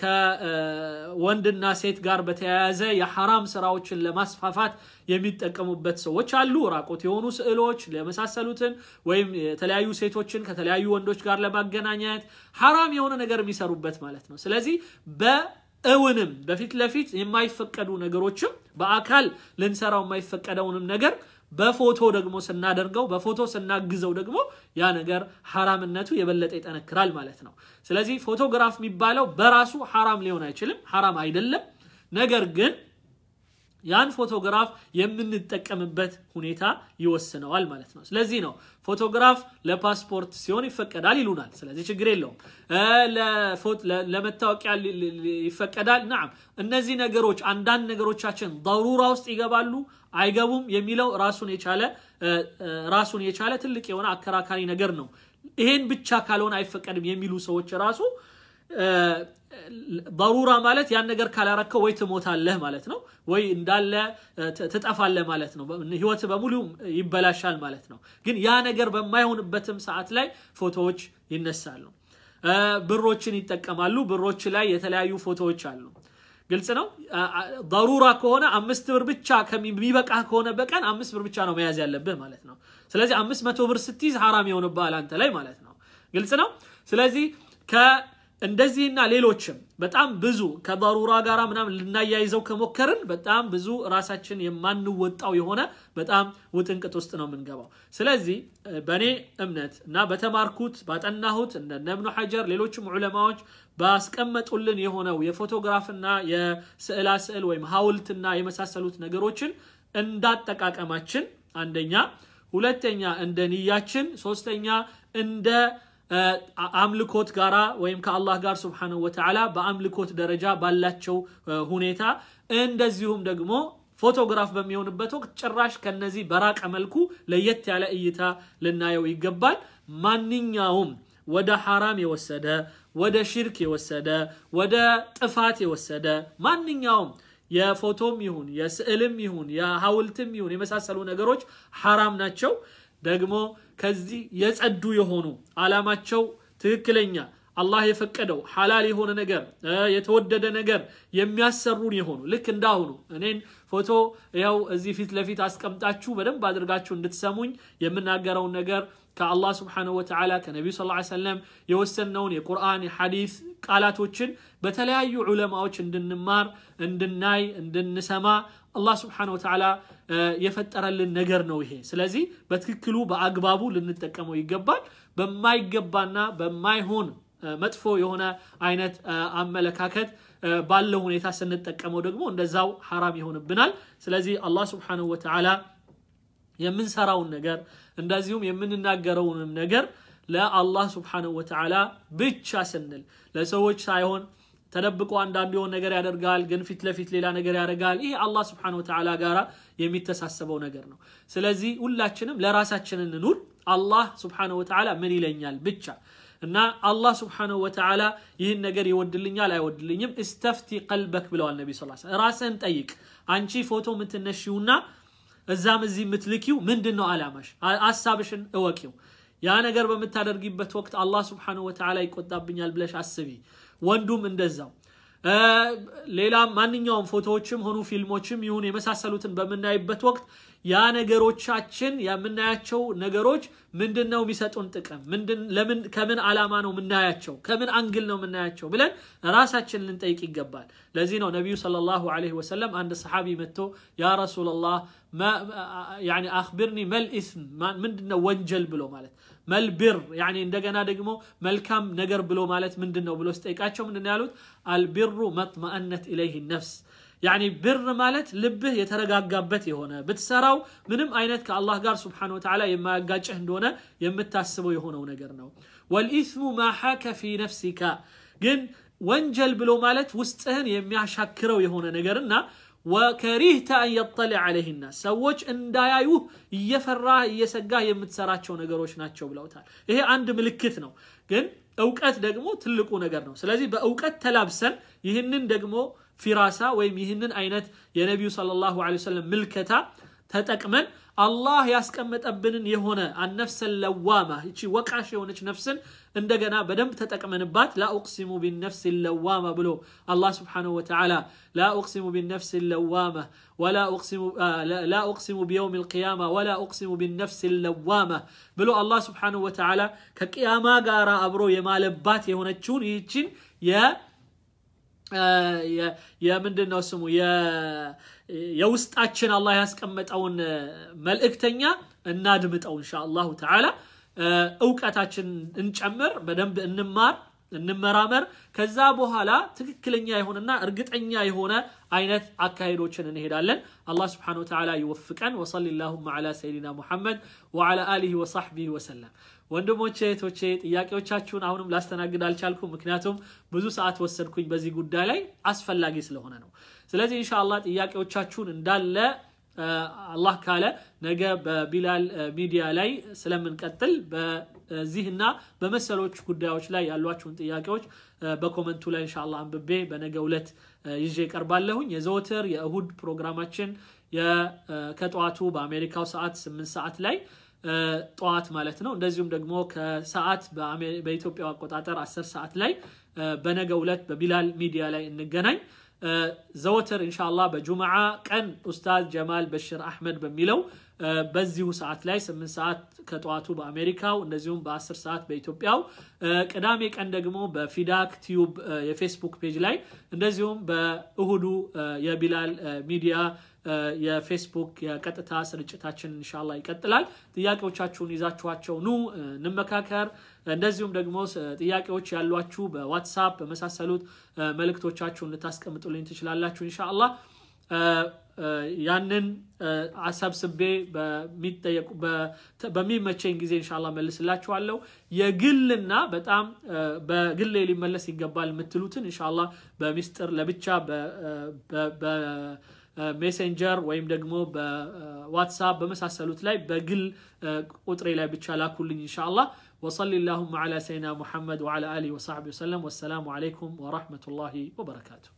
ከወንድና ሴት ጋር በተያያዘ የሐራም ስራዎችን ለማስፋፋት የሚጠቀሙበት ሰዎች አሉ። ራቆት የሆኑ ስዕሎች ለመሳሰሉትን ወይም የተለያዩ ሴቶችን ከተለያዩ ወንዶች ጋር ለማገናኘት ሐራም የሆነ ነገር የሚሰሩበት ማለት ነው። ስለዚህ በእውንም በፊት ለፊት የማይፈቀዱ ነገሮችም በአካል ልንሰራው የማይፈቀደውንም ነገር በፎቶ ደግሞ ስናደርገው በፎቶ ስናግዘው ደግሞ ያ ነገር ሐራምነቱ የበለጠ ይጠነክራል ማለት ነው። ስለዚህ ፎቶግራፍ የሚባለው በራሱ ሐራም ሊሆን አይችልም፣ ሐራም አይደለም። ነገር ግን ያን ፎቶግራፍ የምንጠቀምበት ሁኔታ ይወስነዋል ማለት ነው። ስለዚህ ነው ፎቶግራፍ ለፓስፖርት ሲሆን ይፈቀዳል ይሉናል። ስለዚህ ችግር የለውም። ለመታወቂያ ይፈቀዳል ናም። እነዚህ ነገሮች አንዳንድ ነገሮቻችን ضሩራ ውስጥ ይገባሉ፣ አይገቡም የሚለው ራሱን የቻለ ራሱን የቻለ ትልቅ የሆነ አከራካሪ ነገር ነው። ይሄን ብቻ ካልሆነ አይፈቀድም የሚሉ ሰዎች ራሱ በሩራ ማለት ያን ነገር ካላረከው ወይ ትሞታለህ ማለት ነው፣ ወይ እንዳለ ትጠፋለህ ማለት ነው። ህይወት በሙሉ ይበላሻል ማለት ነው። ግን ያ ነገር በማይሆንበትም ሰዓት ላይ ፎቶዎች ይነሳሉ። ብሮችን ይጠቀማሉ። ብሮች ላይ የተለያዩ ፎቶዎች አሉ። ግልጽ ነው። ደሩራ ከሆነ አምስት ብር ብቻ ከሚበቃ ከሆነ በቀን አምስት ብር ብቻ ነው መያዝ ያለብህ ማለት ነው። ስለዚህ አምስት መቶ ብር ስትይዝ ሐራም የሆንብሃል አንተ ላይ ማለት ነው። ግልጽ ነው። ስለዚህ እንደዚህና ሌሎችም በጣም ብዙ ከበሩራ ጋር ምናምን ልናያይዘው ከሞከርን በጣም ብዙ ራሳችን የማንወጣው የሆነ በጣም ውጥንቅጥ ውስጥ ነው የምንገባው። ስለዚህ በእኔ እምነት እና በተማርኩት ባጠናሁት እነ እብኑ ሐጀር ሌሎችም ዑለማዎች ባስቀመጡልን የሆነው የፎቶግራፍና የስዕላ ስዕል ወይም ሀውልትና የመሳሰሉት ነገሮችን እንዳጠቃቀማችን አንደኛ፣ ሁለተኛ እንደ ንያችን፣ ሶስተኛ እንደ አምልኮት ጋራ ወይም ከአላህ ጋር ስብሓንሁ ወተዓላ በአምልኮት ደረጃ ባላቸው ሁኔታ እንደዚሁም ደግሞ ፎቶግራፍ በሚሆንበት ወቅት ጭራሽ ከነዚህ በራቀ መልኩ ለየት ያለ እይታ ልናየው ይገባል። ማንኛውም ወደ ሐራም የወሰደ ወደ ሽርክ የወሰደ ወደ ጥፋት የወሰደ ማንኛውም የፎቶም ይሁን የስዕልም ይሁን የሐውልትም ይሁን የመሳሰሉ ነገሮች ሐራም ናቸው። ደግሞ ከዚህ የጸዱ የሆኑ አላማቸው ትክክለኛ አላህ የፈቀደው ሐላል የሆነ ነገር የተወደደ ነገር የሚያሰሩን የሆኑ ልክ እንዳሁኑ እኔን ፎቶ ያው እዚህ ፊት ለፊት አስቀምጣችሁ በደንብ አድርጋችሁ እንድትሰሙኝ የምናገረውን ነገር ከአላህ ስብሓን ወተዓላ ከነቢዩ ስ ሰለም የወሰነውን የቁርአን የሐዲስ ቃላቶችን በተለያዩ ዑለማዎች እንድንማር እንድናይ እንድንሰማ አላህ ስብሓን ወተዓላ የፈጠረልን ነገር ነው ይሄ ስለዚህ በትክክሉ በአግባቡ ልንጠቀመው ይገባል በማይገባና በማይሆን መጥፎ የሆነ አይነት አመለካከት ባለው ሁኔታ ስንጠቀመው ደግሞ እንደዛው ሐራም ይሆንብናል ስለዚህ አላህ ስብሓንሁ ወተዓላ የምንሰራውን ነገር እንደዚሁም የምንናገረውንም ነገር ለአላህ ስብሓንሁ ወተዓላ ብቻ ስንል ለሰዎች ሳይሆን ተደብቆ አንዳንድ የሆነ ነገር ያደርጋል፣ ግን ፊት ለፊት ሌላ ነገር ያደርጋል። ይሄ አላህ ስብሓንሁ ወተዓላ ጋር የሚተሳሰበው ነገር ነው። ስለዚህ ሁላችንም ለራሳችን እንኑር። አላህ ስብሓንሁ ወተዓላ ምን ይለኛል ብቻ እና አላህ ስብሓንሁ ወተዓላ ይህን ነገር ይወድልኛል አይወድልኝም፣ እስተፍቲ ቀልበክ ብለዋል ነቢ ስ ራስን ጠይቅ። አንቺ ፎቶ የምትነሺውና እዛም እዚህ የምትልኪው ምንድን ነው አላማሽ? አሳብሽን እወቂው። ያ ነገር በምታደርጊበት ወቅት አላህ ስብሓነሁ ወተዓላ ይቆጣብኛል ብለሽ አስቢ። ወንዱም እንደዛው ሌላ ማንኛውም ፎቶዎችም ሆኑ ፊልሞችም ይሁን የመሳሰሉትን በምናይበት ወቅት ያ ነገሮቻችን የምናያቸው ነገሮች ምንድን ነው የሚሰጡን ጥቅም፣ ለምን ከምን ዓላማ ነው የምናያቸው፣ ከምን አንግል ነው የምናያቸው ብለን ራሳችን ልንጠይቅ ይገባል። ለዚህ ነው ነቢዩ ሰለላሁ ዐለይሂ ወሰለም አንድ ሰሓቢ መጥቶ ያ ረሱላላህ አክብርኒ መልኢስም ምንድነው ወንጀል ብሎ ማለት መልቢር ያኔ እንደገና ደግሞ መልካም ነገር ብሎ ማለት ምንድን ነው ብሎ ስጠይቃቸው ምንድን ያሉት አልቢሩ መጥመአነት ኢለይህ ነፍስ ያኔ ብር ማለት ልብህ የተረጋጋበት የሆነ ብትሰራው ምንም አይነት ከአላህ ጋር ስብሓነ ወተዓላ የማያጋጭህ እንደሆነ የምታስበው የሆነው ነገር ነው ወልኢስሙ ማሓከ ፊ ነፍሲካ ግን ወንጀል ብሎ ማለት ውስጥህን የሚያሻክረው የሆነ ነገርና ወከሪህተ አን የጠሊዕ ዓለይህ ናስ ሰዎች እንዳያዩ እየፈራህ እየሰጋህ የምትሰራቸው ነገሮች ናቸው ብለውታል። ይሄ አንድ ምልክት ነው፣ ግን እውቀት ደግሞ ትልቁ ነገር ነው። ስለዚህ በእውቀት ተላብሰን ይህንን ደግሞ ፊራሳ ወይም ይህንን አይነት የነቢዩ ሰለላሁ ዐለይሂ ወሰለም ምልከታ ተጠቅመን አላህ ያስቀመጠብንን የሆነ አነፍሰን ለዋማ እቺ ወቃሽ የሆነች ነፍስን እንደገና በደንብ ተጠቅመንባት ላኡቅሲሙ ቢነፍስ ለዋመ ብሎ አላህ ስብሓንሁ ወተዓላ ላኡቅሲሙ ቢነፍስ ለዋመ لا أقسم بيوم القيامة ولا أقسم بالنفس اللوامة بلو الله سبحانه وتعالى كقيامة قارا أبرو يما لبات يهون تشون يجين يا يا يا من دون سمو يا يوست أتشن الله يسكمت او ملئك تنيا النادمت أو إن شاء الله تعالى እውቀታችን እንጨምር፣ በደንብ እንማር፣ እንመራመር። ከዛ በኋላ ትክክለኛ የሆነና እርግጠኛ የሆነ አይነት አካሄዶችን እንሄዳለን። አላህ ስብሓነሁ ወተዓላ ይወፍቀን። ወሰሊ ላሁማ ዐላ ሰይዲና ሙሐመድ ወዐላ አሊሂ ወሳሕቢሂ ወሰለም። ወንድሞቼ እህቶቼ፣ ጥያቄዎቻችሁን አሁንም ላስተናግድ አልቻልኩም፣ ምክንያቱም ብዙ ሰዓት ወሰድኩኝ በዚህ ጉዳይ ላይ አስፈላጊ ስለሆነ ነው። ስለዚህ ኢንሻአላህ ጥያቄዎቻችሁን እንዳለ አላህ ካለ ነገ በቢላል ሚዲያ ላይ ስለምንቀጥል በዚህና በመሰሎች ጉዳዮች ላይ ያሏችሁን ጥያቄዎች በኮመንቱ ላይ እንሻላ አንብቤ በነገ ዕለት ይዤ ቀርባለሁኝ። የዘወትር የእሁድ ፕሮግራማችን ከጠዋቱ በአሜሪካው ሰዓት 8 ሰዓት ላይ ጠዋት ማለት ነው። እንደዚሁም ደግሞ ከሰዓት በኢትዮጵያ አቆጣጠር 10 ሰዓት ላይ በነገ ዕለት በቢላል ሚዲያ ላይ እንገናኝ። ዘወትር እንሻላ በጁምዓ ቀን ኡስታዝ ጀማል በሽር አሕመድ በሚለው በዚሁ ሰዓት ላይ ስምንት ሰዓት ከጠዋቱ በአሜሪካው እንደዚሁም በአስር ሰዓት በኢትዮጵያው ቅዳሜ ቀን ደግሞ በፊዳክ ቲዩብ የፌስቡክ ፔጅ ላይ እንደዚሁም በእሁዱ የቢላል ሚዲያ የፌስቡክ የቀጥታ ስርጭታችን እንሻላ ይቀጥላል። ጥያቄዎቻችሁን ይዛችኋቸው ኑ እንመካከር። እንደዚሁም ደግሞ ጥያቄዎች ያሏችሁ በዋትሳፕ በመሳሰሉት መልእክቶቻችሁን ልታስቀምጡልኝ ትችላላችሁ እንሻላ ያንን አሰብስቤ በሚጠየቁ በሚመቸኝ ጊዜ እንሻላ መልስላችኋለሁ። የግልና በጣም በግሌ ሊመለስ ይገባል የምትሉትን እንሻላ በሚስጥር ለብቻ ሜሴንጀር ወይም ደግሞ በዋትሳፕ በመሳሰሉት ላይ በግል ቁጥሬ ላይ ብቻ ላኩልኝ እንሻላ وصل اللهم على سيدنا محمد وعلى آله وصحبه وسلم والسلام عليكم ورحمة الله وبركاته